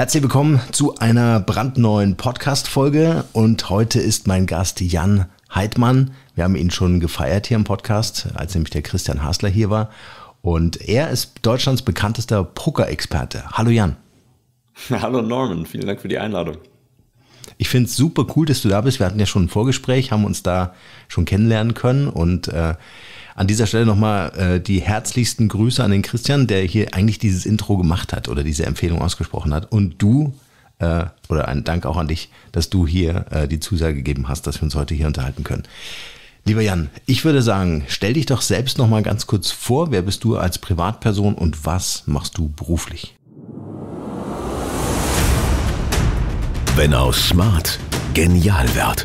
Herzlich willkommen zu einer brandneuen Podcast-Folge und heute ist mein Gast Jan Heidmann. Wir haben ihn schon gefeiert hier im Podcast, als nämlich der Christian Hasler hier war. Und er ist Deutschlands bekanntester Poker-Experte. Hallo Jan. Hallo Norman, vielen Dank für die Einladung. Ich finde es super cool, dass du da bist. Wir hatten ja schon ein Vorgespräch, haben uns da schon kennenlernen können und äh, an dieser Stelle nochmal äh, die herzlichsten Grüße an den Christian, der hier eigentlich dieses Intro gemacht hat oder diese Empfehlung ausgesprochen hat. Und du, äh, oder ein Dank auch an dich, dass du hier äh, die Zusage gegeben hast, dass wir uns heute hier unterhalten können. Lieber Jan, ich würde sagen, stell dich doch selbst nochmal ganz kurz vor. Wer bist du als Privatperson und was machst du beruflich? Wenn aus smart, genial wird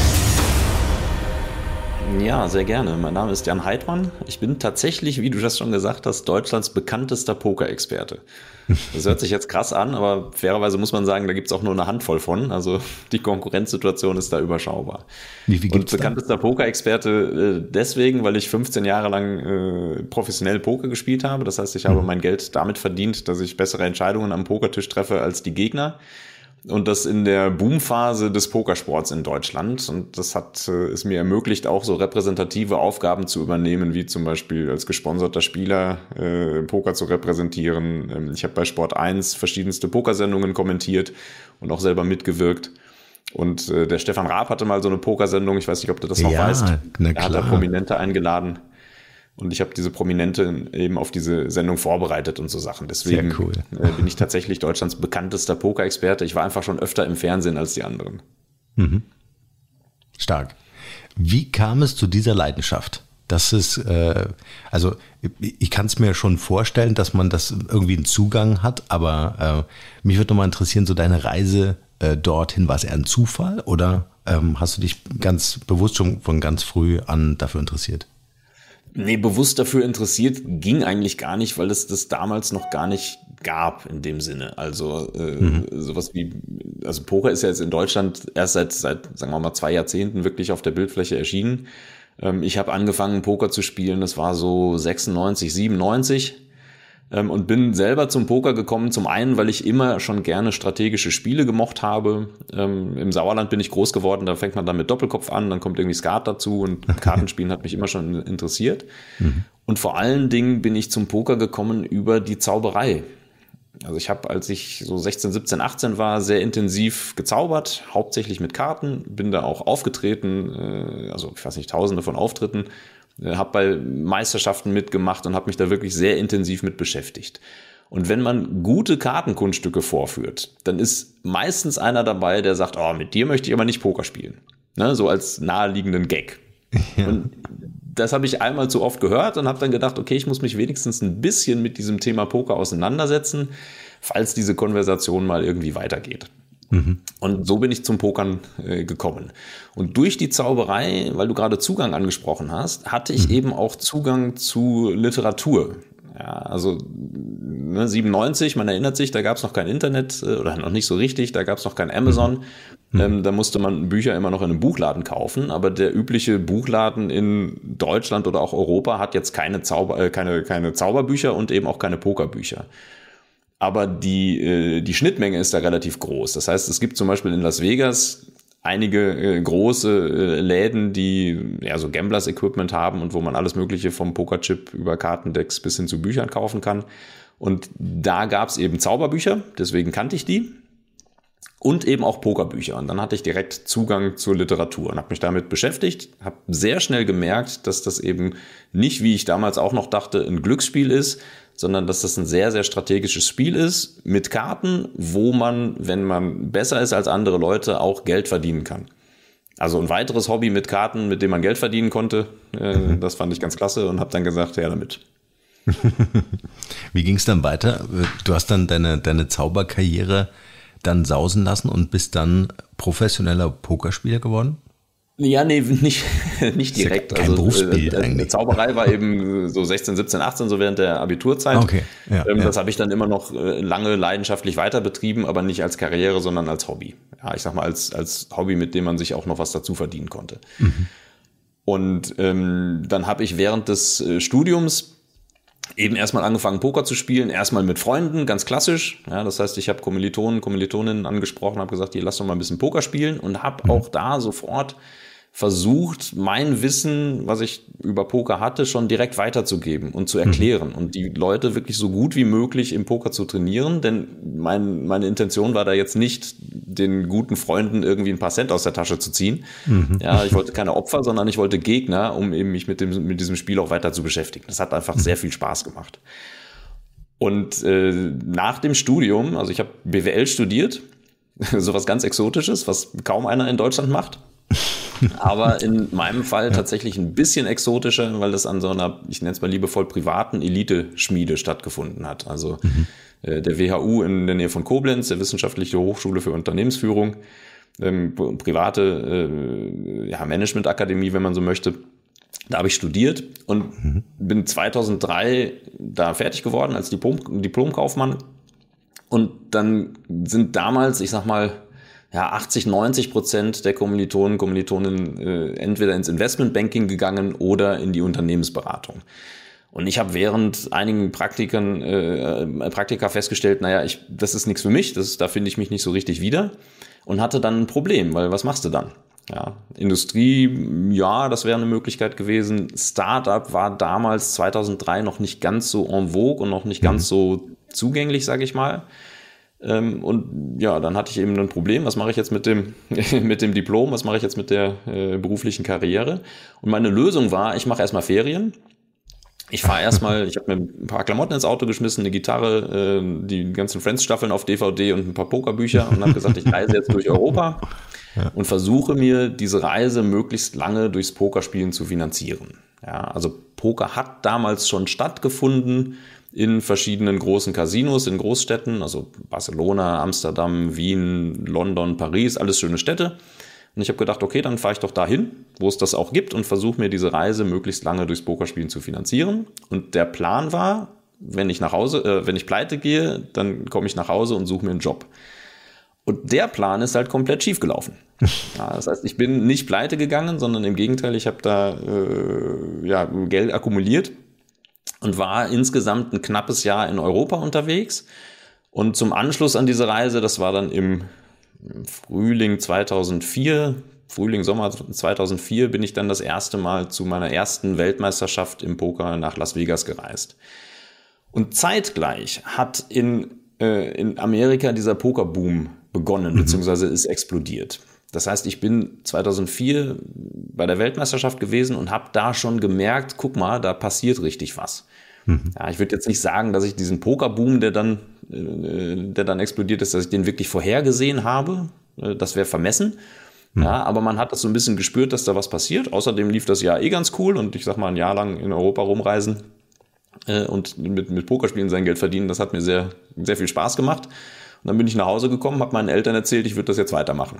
Ja, sehr gerne. Mein Name ist Jan Heidmann. Ich bin tatsächlich, wie du das schon gesagt hast, Deutschlands bekanntester Poker-Experte. Das hört sich jetzt krass an, aber fairerweise muss man sagen, da gibt es auch nur eine Handvoll von. Also die Konkurrenzsituation ist da überschaubar. Wie viel gibt's Und bekanntester Poker-Experte äh, deswegen, weil ich 15 Jahre lang äh, professionell Poker gespielt habe. Das heißt, ich habe mhm. mein Geld damit verdient, dass ich bessere Entscheidungen am Pokertisch treffe als die Gegner und das in der Boomphase des Pokersports in Deutschland. Und das hat äh, es mir ermöglicht, auch so repräsentative Aufgaben zu übernehmen, wie zum Beispiel als gesponserter Spieler äh, Poker zu repräsentieren. Ähm, ich habe bei Sport 1 verschiedenste Pokersendungen kommentiert und auch selber mitgewirkt. Und äh, der Stefan Raab hatte mal so eine Pokersendung, ich weiß nicht, ob du das noch ja, weißt. Na klar. Er hat da Prominente eingeladen. Und ich habe diese Prominente eben auf diese Sendung vorbereitet und so Sachen. Deswegen cool. Äh, bin ich tatsächlich Deutschlands bekanntester Poker-Experte. Ich war einfach schon öfter im Fernsehen als die anderen. Mhm. Stark. Wie kam es zu dieser Leidenschaft? Das ist, äh, also ich kann es mir schon vorstellen, dass man das irgendwie einen Zugang hat, aber äh, mich würde nochmal interessieren, so deine Reise äh, dorthin, war es eher ein Zufall oder ähm, hast du dich ganz bewusst schon von ganz früh an dafür interessiert? nee, bewusst dafür interessiert ging eigentlich gar nicht, weil es das damals noch gar nicht gab in dem Sinne. Also äh, mhm. sowas wie, also Poker ist ja jetzt in Deutschland erst seit, seit, sagen wir mal, zwei Jahrzehnten wirklich auf der Bildfläche erschienen. Ähm, ich habe angefangen, Poker zu spielen, das war so 96, 97. Ähm, und bin selber zum Poker gekommen. Zum einen, weil ich immer schon gerne strategische Spiele gemocht habe. Ähm, Im Sauerland bin ich groß geworden, da fängt man dann mit Doppelkopf an, dann kommt irgendwie Skat dazu und Kartenspielen hat mich immer schon interessiert. Mhm. Und vor allen Dingen bin ich zum Poker gekommen über die Zauberei. Also ich habe, als ich so 16, 17, 18 war, sehr intensiv gezaubert, hauptsächlich mit Karten, bin da auch aufgetreten, äh, also ich weiß nicht, tausende von Auftritten äh, habe bei Meisterschaften mitgemacht und habe mich da wirklich sehr intensiv mit beschäftigt. Und wenn man gute Kartenkunststücke vorführt, dann ist meistens einer dabei, der sagt, oh, mit dir möchte ich aber nicht Poker spielen. Ne? So als naheliegenden Gag. Ja. Und das habe ich einmal zu oft gehört und habe dann gedacht, okay, ich muss mich wenigstens ein bisschen mit diesem Thema Poker auseinandersetzen, falls diese Konversation mal irgendwie weitergeht. Mhm. Und so bin ich zum Pokern äh, gekommen. Und durch die Zauberei, weil du gerade Zugang angesprochen hast, hatte ich mhm. eben auch Zugang zu Literatur. Ja, also ne, 97, man erinnert sich, da gab es noch kein Internet äh, oder noch nicht so richtig, da gab es noch kein mhm. Amazon. Mhm. Ähm, da musste man Bücher immer noch in einem Buchladen kaufen, aber der übliche Buchladen in Deutschland oder auch Europa hat jetzt keine, Zauber, äh, keine, keine Zauberbücher und eben auch keine Pokerbücher aber die, äh, die Schnittmenge ist da relativ groß. Das heißt, es gibt zum Beispiel in Las Vegas einige äh, große äh, Läden, die ja so Gamblers Equipment haben und wo man alles Mögliche vom Pokerchip über Kartendecks bis hin zu Büchern kaufen kann. Und da gab es eben Zauberbücher, deswegen kannte ich die. Und eben auch Pokerbücher. Und dann hatte ich direkt Zugang zur Literatur und habe mich damit beschäftigt, habe sehr schnell gemerkt, dass das eben nicht, wie ich damals auch noch dachte, ein Glücksspiel ist, sondern dass das ein sehr, sehr strategisches Spiel ist mit Karten, wo man, wenn man besser ist als andere Leute, auch Geld verdienen kann. Also ein weiteres Hobby mit Karten, mit dem man Geld verdienen konnte, äh, das fand ich ganz klasse und habe dann gesagt, ja damit. Wie ging es dann weiter? Du hast dann deine, deine Zauberkarriere dann sausen lassen und bist dann professioneller Pokerspieler geworden? Ja, nee, nicht, nicht direkt. Ja kein also, äh, Berufsbild also, äh, eigentlich. Zauberei war eben so 16, 17, 18, so während der Abiturzeit. Okay. Ja, ähm, ja. Das habe ich dann immer noch äh, lange leidenschaftlich weiter betrieben, aber nicht als Karriere, sondern als Hobby. Ja, ich sag mal, als, als Hobby, mit dem man sich auch noch was dazu verdienen konnte. Mhm. Und ähm, dann habe ich während des äh, Studiums eben erstmal angefangen, Poker zu spielen, erstmal mit Freunden, ganz klassisch. Ja, das heißt, ich habe Kommilitonen, Kommilitoninnen angesprochen, habe gesagt, hier lass doch mal ein bisschen Poker spielen und habe mhm. auch da sofort versucht, mein Wissen, was ich über Poker hatte, schon direkt weiterzugeben und zu erklären mhm. und die Leute wirklich so gut wie möglich im Poker zu trainieren, denn mein, meine Intention war da jetzt nicht, den guten Freunden irgendwie ein paar Cent aus der Tasche zu ziehen. Mhm. Ja, ich wollte keine Opfer, sondern ich wollte Gegner, um eben mich mit, dem, mit diesem Spiel auch weiter zu beschäftigen. Das hat einfach mhm. sehr viel Spaß gemacht. Und äh, nach dem Studium, also ich habe BWL studiert, sowas ganz Exotisches, was kaum einer in Deutschland macht aber in meinem Fall tatsächlich ein bisschen exotischer, weil das an so einer, ich nenne es mal liebevoll, privaten Elite-Schmiede stattgefunden hat. Also mhm. äh, der WHU in der Nähe von Koblenz, der Wissenschaftliche Hochschule für Unternehmensführung, ähm, private äh, ja, Managementakademie, wenn man so möchte. Da habe ich studiert und mhm. bin 2003 da fertig geworden als Diplom Diplomkaufmann. Und dann sind damals, ich sag mal, ja, 80, 90 Prozent der Kommilitonen, Kommilitonen äh, entweder ins Investmentbanking gegangen oder in die Unternehmensberatung. Und ich habe während einigen Praktikern, äh, äh, Praktika festgestellt, naja, ich, das ist nichts für mich, das, da finde ich mich nicht so richtig wieder und hatte dann ein Problem, weil was machst du dann? Ja, Industrie, ja, das wäre eine Möglichkeit gewesen. Startup war damals 2003 noch nicht ganz so en vogue und noch nicht ganz mhm. so zugänglich, sage ich mal. Ähm, und ja, dann hatte ich eben ein Problem, was mache ich jetzt mit dem, mit dem Diplom, was mache ich jetzt mit der äh, beruflichen Karriere? Und meine Lösung war, ich mache erstmal Ferien. Ich fahre erstmal, ich habe mir ein paar Klamotten ins Auto geschmissen, eine Gitarre, äh, die ganzen Friends-Staffeln auf DVD und ein paar Pokerbücher und habe gesagt, ich reise jetzt durch Europa ja. und versuche mir diese Reise möglichst lange durchs Pokerspielen zu finanzieren. Ja, also Poker hat damals schon stattgefunden in verschiedenen großen Casinos in Großstädten, also Barcelona, Amsterdam, Wien, London, Paris, alles schöne Städte. Und ich habe gedacht, okay, dann fahre ich doch dahin, wo es das auch gibt und versuche mir diese Reise möglichst lange durchs Pokerspielen zu finanzieren. Und der Plan war, wenn ich nach Hause, äh, wenn ich pleite gehe, dann komme ich nach Hause und suche mir einen Job. Und der Plan ist halt komplett schiefgelaufen. Ja, das heißt, ich bin nicht pleite gegangen, sondern im Gegenteil, ich habe da äh, ja, Geld akkumuliert und war insgesamt ein knappes Jahr in Europa unterwegs. Und zum Anschluss an diese Reise, das war dann im Frühling 2004, Frühling, Sommer 2004, bin ich dann das erste Mal zu meiner ersten Weltmeisterschaft im Poker nach Las Vegas gereist. Und zeitgleich hat in, äh, in Amerika dieser Pokerboom begonnen, mhm. beziehungsweise ist explodiert. Das heißt, ich bin 2004 bei der Weltmeisterschaft gewesen und habe da schon gemerkt, guck mal, da passiert richtig was. Mhm. Ja, ich würde jetzt nicht sagen, dass ich diesen Pokerboom, der dann, äh, der dann explodiert ist, dass ich den wirklich vorhergesehen habe. Äh, das wäre vermessen. Mhm. Ja, aber man hat das so ein bisschen gespürt, dass da was passiert. Außerdem lief das Jahr eh ganz cool und ich sag mal ein Jahr lang in Europa rumreisen äh, und mit, mit Pokerspielen sein Geld verdienen, das hat mir sehr, sehr viel Spaß gemacht. Und dann bin ich nach Hause gekommen, habe meinen Eltern erzählt, ich würde das jetzt weitermachen.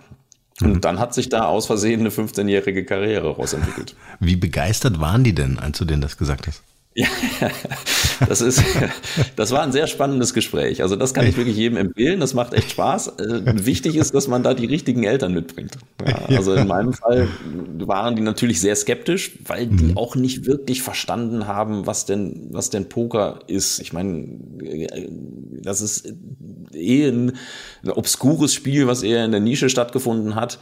Und mhm. dann hat sich da aus Versehen eine 15-jährige Karriere rausentwickelt. Wie begeistert waren die denn, als du denen das gesagt hast? Ja, das ist, das war ein sehr spannendes Gespräch. Also das kann ich wirklich jedem empfehlen. Das macht echt Spaß. Äh, wichtig ist, dass man da die richtigen Eltern mitbringt. Ja, also in meinem Fall waren die natürlich sehr skeptisch, weil die mhm. auch nicht wirklich verstanden haben, was denn, was denn Poker ist. Ich meine, äh, das ist äh, eh ein obskures Spiel, was eher in der Nische stattgefunden hat.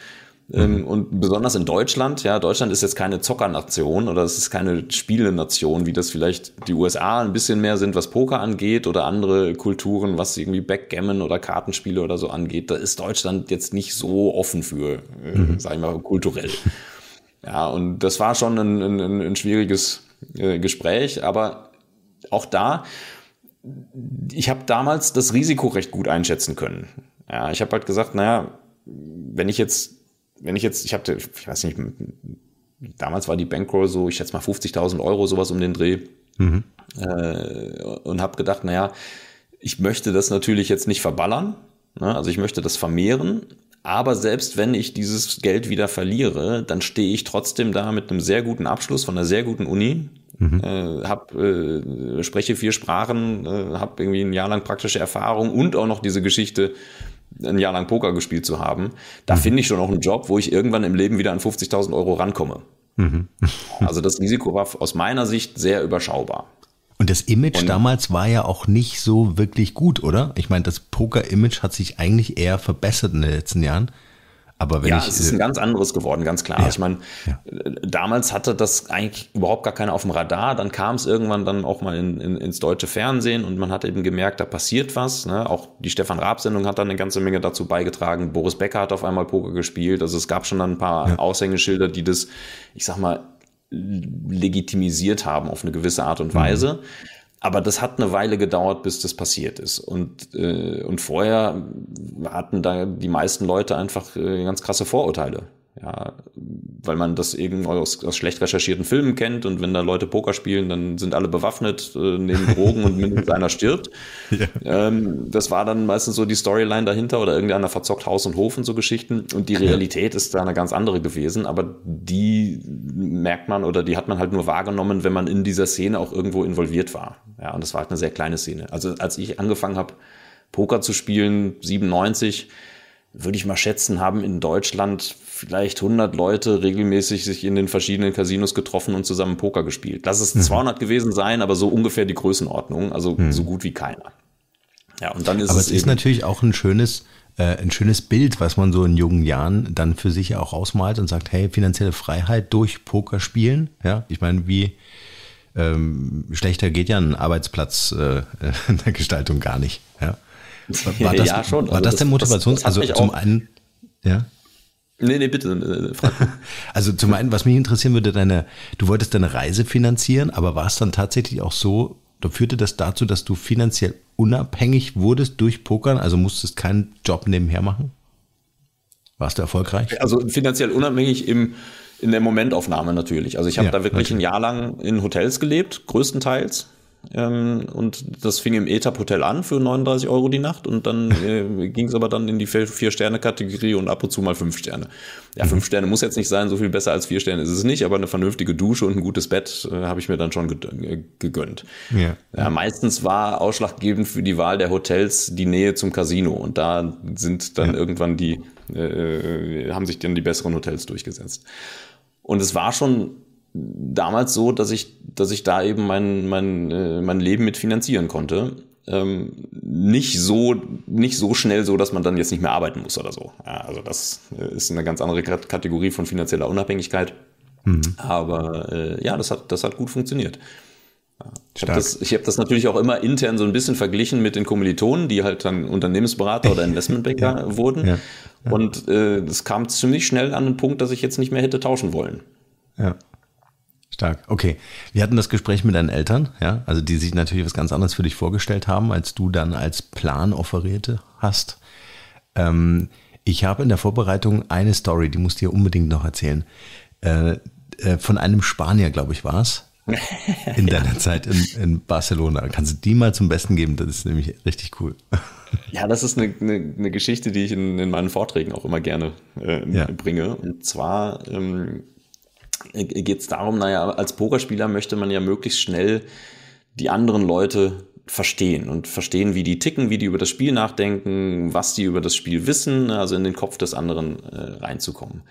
Ähm, mhm. Und besonders in Deutschland, ja, Deutschland ist jetzt keine Zockernation oder es ist keine Spielenation, wie das vielleicht die USA ein bisschen mehr sind, was Poker angeht oder andere Kulturen, was irgendwie Backgammon oder Kartenspiele oder so angeht. Da ist Deutschland jetzt nicht so offen für, äh, mhm. äh, sag ich mal, kulturell. Ja, und das war schon ein, ein, ein schwieriges äh, Gespräch, aber auch da, ich habe damals das Risiko recht gut einschätzen können. Ja, ich habe halt gesagt, naja, wenn ich jetzt wenn ich jetzt, ich hatte, ich weiß nicht, damals war die Bankroll so, ich schätze mal 50.000 Euro, sowas um den Dreh. Mhm. Äh, und habe gedacht, naja, ich möchte das natürlich jetzt nicht verballern, ne? also ich möchte das vermehren, aber selbst wenn ich dieses Geld wieder verliere, dann stehe ich trotzdem da mit einem sehr guten Abschluss von einer sehr guten Uni. Mhm. Äh, hab, äh, spreche vier Sprachen, äh, habe irgendwie ein Jahr lang praktische Erfahrung und auch noch diese Geschichte, ein Jahr lang Poker gespielt zu haben, da mhm. finde ich schon auch einen Job, wo ich irgendwann im Leben wieder an 50.000 Euro rankomme. Mhm. also das Risiko war aus meiner Sicht sehr überschaubar. Und das Image Und damals war ja auch nicht so wirklich gut, oder? Ich meine, das Poker-Image hat sich eigentlich eher verbessert in den letzten Jahren. Aber wenn ja, ich, es ist äh, ein ganz anderes geworden, ganz klar. Ja, ich meine, ja. Äh, damals hatte das eigentlich überhaupt gar keiner auf dem Radar. Dann kam es irgendwann dann auch mal in, in, ins deutsche Fernsehen und man hat eben gemerkt, da passiert was. Ne? Auch die Stefan Raab-Sendung hat dann eine ganze Menge dazu beigetragen. Boris Becker hat auf einmal Poker gespielt. Also es gab schon dann ein paar ja. Aushängeschilder, die das, ich sag mal, legitimisiert haben auf eine gewisse Art und Weise. Mhm. Aber das hat eine Weile gedauert, bis das passiert ist. Und, äh, und vorher hatten da die meisten Leute einfach äh, ganz krasse Vorurteile ja, weil man das irgendwo aus, aus schlecht recherchierten Filmen kennt und wenn da Leute Poker spielen, dann sind alle bewaffnet, äh, nehmen Drogen und mindestens einer stirbt. Ja. Ähm, das war dann meistens so die Storyline dahinter oder irgendeiner verzockt Haus und Hof und so Geschichten und die Realität ist da eine ganz andere gewesen, aber die merkt man oder die hat man halt nur wahrgenommen, wenn man in dieser Szene auch irgendwo involviert war. Ja, und das war halt eine sehr kleine Szene. Also als ich angefangen habe, Poker zu spielen, 97, würde ich mal schätzen, haben in Deutschland vielleicht 100 Leute regelmäßig sich in den verschiedenen Casinos getroffen und zusammen Poker gespielt. Lass es 200 mhm. gewesen sein, aber so ungefähr die Größenordnung, also mhm. so gut wie keiner. Ja, und dann ist aber es, es ist natürlich auch ein schönes, äh, ein schönes Bild, was man so in jungen Jahren dann für sich auch ausmalt und sagt, hey, finanzielle Freiheit durch Poker spielen. Ja, ich meine, wie ähm, schlechter geht ja ein Arbeitsplatz äh, in der Gestaltung gar nicht. War das, ja, schon. Also war das, das der Motivations... Das, das also zum einen, ja. Nee, nee, bitte. Äh, also zum einen, was mich interessieren würde, deine, du wolltest deine Reise finanzieren, aber war es dann tatsächlich auch so, da führte das dazu, dass du finanziell unabhängig wurdest durch Pokern, also musstest keinen Job nebenher machen? Warst du erfolgreich? Also finanziell unabhängig im, in der Momentaufnahme natürlich. Also ich habe ja, da wirklich okay. ein Jahr lang in Hotels gelebt, größtenteils. Ähm, und das fing im Etap Hotel an für 39 Euro die Nacht und dann äh, ging es aber dann in die Vier-Sterne-Kategorie und ab und zu mal fünf Sterne. Ja, mhm. fünf Sterne muss jetzt nicht sein, so viel besser als vier Sterne ist es nicht, aber eine vernünftige Dusche und ein gutes Bett äh, habe ich mir dann schon ge äh, gegönnt. Ja. ja. meistens war ausschlaggebend für die Wahl der Hotels die Nähe zum Casino und da sind dann ja. irgendwann die, äh, äh haben sich dann die besseren Hotels durchgesetzt. Und es war schon damals so, dass ich, dass ich da eben mein, mein, äh, mein Leben mit finanzieren konnte. Ähm, nicht so, nicht so schnell so, dass man dann jetzt nicht mehr arbeiten muss oder so. Ja, also das äh, ist eine ganz andere Kategorie von finanzieller Unabhängigkeit. Mhm. Aber äh, ja, das hat, das hat gut funktioniert. Ich habe das, hab das natürlich auch immer intern so ein bisschen verglichen mit den Kommilitonen, die halt dann Unternehmensberater oder Investmentbanker ja, wurden. Ja, ja. Und es äh, kam ziemlich schnell an den Punkt, dass ich jetzt nicht mehr hätte tauschen wollen. Ja. Stark. Okay. Wir hatten das Gespräch mit deinen Eltern, ja, also die sich natürlich was ganz anderes für dich vorgestellt haben, als du dann als Plan offerierte hast. Ähm, ich habe in der Vorbereitung eine Story, die musst du dir unbedingt noch erzählen. Äh, äh, von einem Spanier, glaube ich, war es. In deiner ja. Zeit in, in, Barcelona. Kannst du die mal zum Besten geben? Das ist nämlich richtig cool. Ja, das ist eine, eine, eine Geschichte, die ich in, in, meinen Vorträgen auch immer gerne äh, ja. bringe. Und zwar ähm, äh, geht es darum, naja, als Pokerspieler möchte man ja möglichst schnell die anderen Leute verstehen und verstehen, wie die ticken, wie die über das Spiel nachdenken, was die über das Spiel wissen, ne, also in den Kopf des anderen äh, reinzukommen.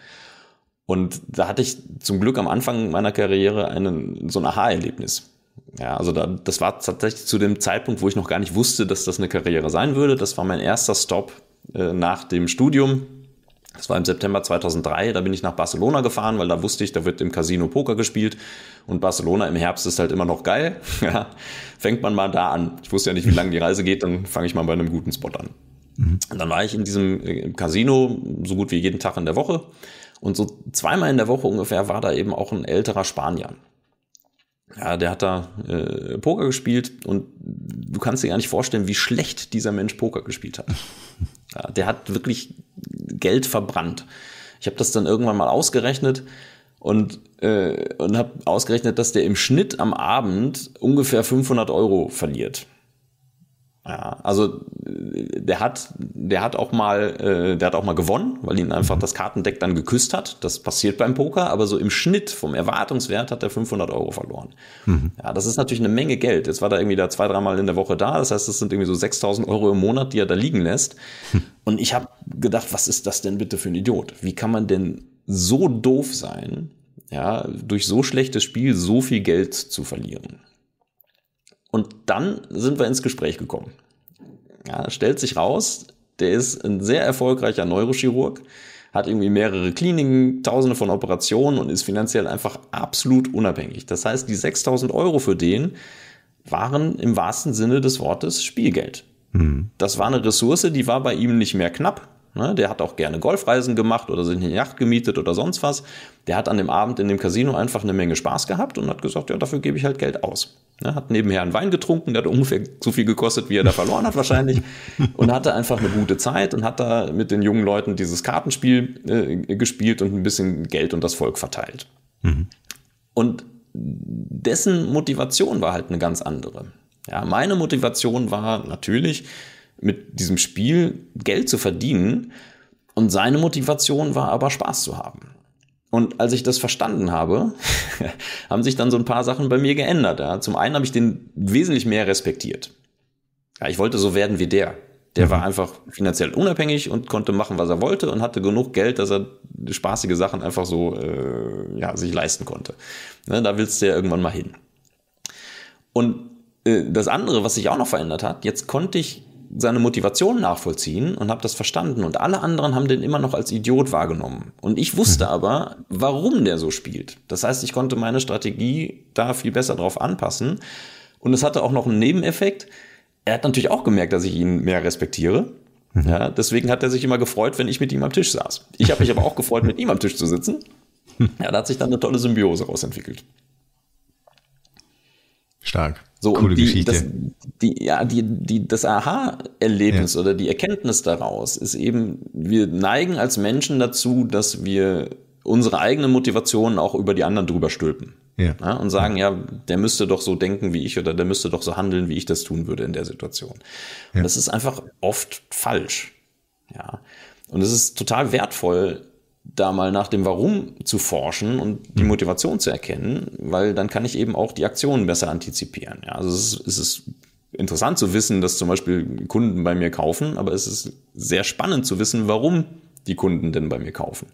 Und da hatte ich zum Glück am Anfang meiner Karriere einen, so ein Aha-Erlebnis. Ja, also da, das war tatsächlich zu dem Zeitpunkt, wo ich noch gar nicht wusste, dass das eine Karriere sein würde. Das war mein erster Stop äh, nach dem Studium das war im September 2003, da bin ich nach Barcelona gefahren, weil da wusste ich, da wird im Casino Poker gespielt und Barcelona im Herbst ist halt immer noch geil. Ja, fängt man mal da an. Ich wusste ja nicht, wie lange die Reise geht, dann fange ich mal bei einem guten Spot an. Und mhm. dann war ich in diesem äh, Casino so gut wie jeden Tag in der Woche und so zweimal in der Woche ungefähr war da eben auch ein älterer Spanier. Ja, der hat da äh, Poker gespielt und du kannst dir gar nicht vorstellen, wie schlecht dieser Mensch Poker gespielt hat. Ja, der hat wirklich Geld verbrannt. Ich habe das dann irgendwann mal ausgerechnet und, äh, und habe ausgerechnet, dass der im Schnitt am Abend ungefähr 500 Euro verliert. Ja, also der hat, der hat auch mal, äh, der hat auch mal gewonnen, weil ihn einfach das Kartendeck dann geküsst hat. Das passiert beim Poker, aber so im Schnitt vom Erwartungswert hat er 500 Euro verloren. Mhm. Ja, das ist natürlich eine Menge Geld. Jetzt war da irgendwie da zwei, dreimal in der Woche da. Das heißt, das sind irgendwie so 6000 Euro im Monat, die er da liegen lässt. Hm. Und ich habe gedacht, was ist das denn bitte für ein Idiot? Wie kann man denn so doof sein, ja, durch so schlechtes Spiel so viel Geld zu verlieren? Und dann sind wir ins Gespräch gekommen. Ja, stellt sich raus, der ist ein sehr erfolgreicher Neurochirurg, hat irgendwie mehrere Kliniken, tausende von Operationen und ist finanziell einfach absolut unabhängig. Das heißt, die 6000 Euro für den waren im wahrsten Sinne des Wortes Spielgeld. Mhm. Das war eine Ressource, die war bei ihm nicht mehr knapp, Ne? Der hat auch gerne Golfreisen gemacht oder sich eine Yacht gemietet oder sonst was. Der hat an dem Abend in dem Casino einfach eine Menge Spaß gehabt und hat gesagt, ja, dafür gebe ich halt Geld aus. Ne? Hat nebenher einen Wein getrunken, der hat ungefähr so viel gekostet, wie er da verloren hat wahrscheinlich und hatte einfach eine gute Zeit und hat da mit den jungen Leuten dieses Kartenspiel äh, gespielt und ein bisschen Geld und das Volk verteilt. Mhm. Und dessen Motivation war halt eine ganz andere. Ja, meine Motivation war natürlich, mit diesem Spiel Geld zu verdienen. Und seine Motivation war aber Spaß zu haben. Und als ich das verstanden habe, haben sich dann so ein paar Sachen bei mir geändert. Ja. Zum einen habe ich den wesentlich mehr respektiert. Ja, ich wollte so werden wie der. Der mhm. war einfach finanziell unabhängig und konnte machen, was er wollte und hatte genug Geld, dass er spaßige Sachen einfach so äh, ja, sich leisten konnte. Ne, da willst du ja irgendwann mal hin. Und äh, das andere, was sich auch noch verändert hat, jetzt konnte ich seine Motivation nachvollziehen und habe das verstanden. Und alle anderen haben den immer noch als Idiot wahrgenommen. Und ich wusste hm. aber, warum der so spielt. Das heißt, ich konnte meine Strategie da viel besser drauf anpassen. Und es hatte auch noch einen Nebeneffekt. Er hat natürlich auch gemerkt, dass ich ihn mehr respektiere. Mhm. Ja, deswegen hat er sich immer gefreut, wenn ich mit ihm am Tisch saß. Ich habe mich aber auch gefreut, mit ihm am Tisch zu sitzen. Ja, da hat sich dann eine tolle Symbiose rausentwickelt. Stark. So, Coole die, Geschichte. Das, die, ja, die, die, das Aha-Erlebnis ja. oder die Erkenntnis daraus ist eben, wir neigen als Menschen dazu, dass wir unsere eigenen Motivationen auch über die anderen drüber stülpen. Ja. ja. und sagen, ja, der müsste doch so denken wie ich oder der müsste doch so handeln, wie ich das tun würde in der Situation. Ja. das ist einfach oft falsch. Ja. Und es ist total wertvoll, da mal nach dem Warum zu forschen und die hm. Motivation zu erkennen, weil dann kann ich eben auch die Aktionen besser antizipieren. Ja, also es ist, es ist interessant zu wissen, dass zum Beispiel Kunden bei mir kaufen, aber es ist sehr spannend zu wissen, warum die Kunden denn bei mir kaufen.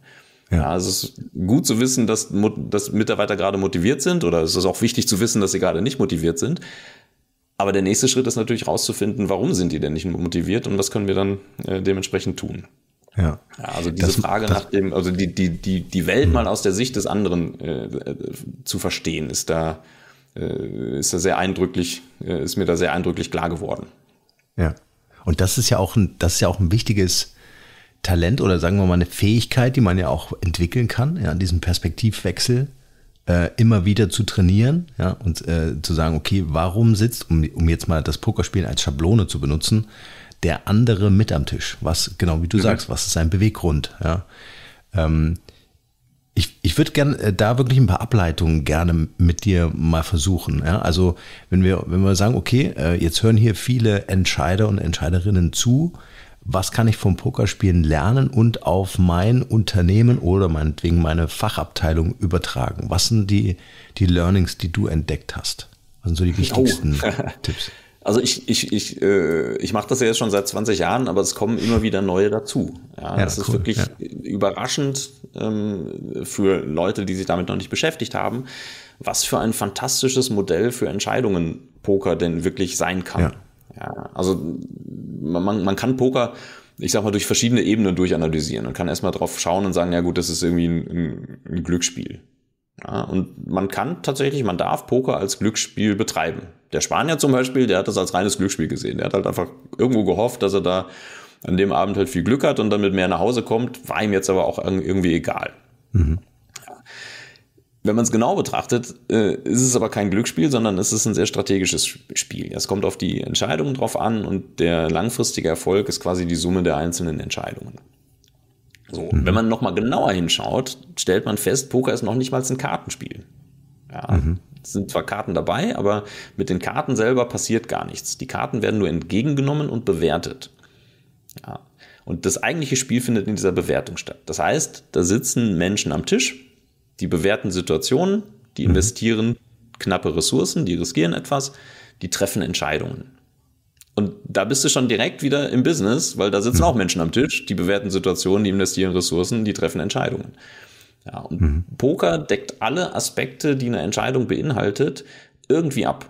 Ja. ja. es ist gut zu wissen, dass, dass Mitarbeiter gerade motiviert sind oder es ist auch wichtig zu wissen, dass sie gerade nicht motiviert sind. Aber der nächste Schritt ist natürlich herauszufinden, warum sind die denn nicht motiviert und was können wir dann äh, dementsprechend tun. Ja. ja also diese das, Frage das, nach dem, also die, die, die, die Welt hm. mal aus der Sicht des anderen äh, äh, zu verstehen, ist da, äh, ist da sehr eindrücklich, äh, ist mir da sehr eindrücklich klar geworden. Ja. Und das ist ja auch ein, das ist ja auch ein wichtiges Talent oder sagen wir mal eine Fähigkeit, die man ja auch entwickeln kann, ja, diesen Perspektivwechsel äh, immer wieder zu trainieren ja, und äh, zu sagen, okay, warum sitzt, um, um jetzt mal das Pokerspielen als Schablone zu benutzen, der andere mit am Tisch. Was, genau wie du mhm. sagst, was ist sein Beweggrund? Ja? Ähm, ich, ich würde gerne äh, da wirklich ein paar Ableitungen gerne mit dir mal versuchen. Ja? Also wenn wir, wenn wir sagen, okay, äh, jetzt hören hier viele Entscheider und Entscheiderinnen zu, was kann ich vom Pokerspielen lernen und auf mein Unternehmen oder meinetwegen meine Fachabteilung übertragen? Was sind die, die Learnings, die du entdeckt hast? Was sind so die oh. wichtigsten oh. Tipps? Also ich, ich, ich, äh, ich mache das ja jetzt schon seit 20 Jahren, aber es kommen immer wieder neue dazu. Ja, ja das cool, ist wirklich ja. überraschend ähm, für Leute, die sich damit noch nicht beschäftigt haben, was für ein fantastisches Modell für Entscheidungen Poker denn wirklich sein kann. Ja. ja also man, man kann Poker ich sag mal, durch verschiedene Ebenen durchanalysieren und kann erstmal drauf schauen und sagen, ja gut, das ist irgendwie ein, ein Glücksspiel. Ja, und man kann tatsächlich, man darf Poker als Glücksspiel betreiben. Der Spanier zum Beispiel, der hat das als reines Glücksspiel gesehen. Der hat halt einfach irgendwo gehofft, dass er da an dem Abend halt viel Glück hat und dann mit mehr nach Hause kommt. War ihm jetzt aber auch irgendwie egal. Mhm. Wenn man es genau betrachtet, äh, ist es aber kein Glücksspiel, sondern es ist ein sehr strategisches Spiel. Es kommt auf die Entscheidungen drauf an und der langfristige Erfolg ist quasi die Summe der einzelnen Entscheidungen. So, mhm. wenn man nochmal genauer hinschaut, stellt man fest, Poker ist noch nicht mal ein Kartenspiel. Ja, mhm. Es sind zwar Karten dabei, aber mit den Karten selber passiert gar nichts. Die Karten werden nur entgegengenommen und bewertet. Ja. Und das eigentliche Spiel findet in dieser Bewertung statt. Das heißt, da sitzen Menschen am Tisch, die bewerten Situationen, die mhm. investieren knappe Ressourcen, die riskieren etwas, die treffen Entscheidungen. Und da bist du schon direkt wieder im Business, weil da sitzen mhm. auch Menschen am Tisch, die bewerten Situationen, die investieren Ressourcen, die treffen Entscheidungen. Ja, und mhm. Poker deckt alle Aspekte, die eine Entscheidung beinhaltet, irgendwie ab.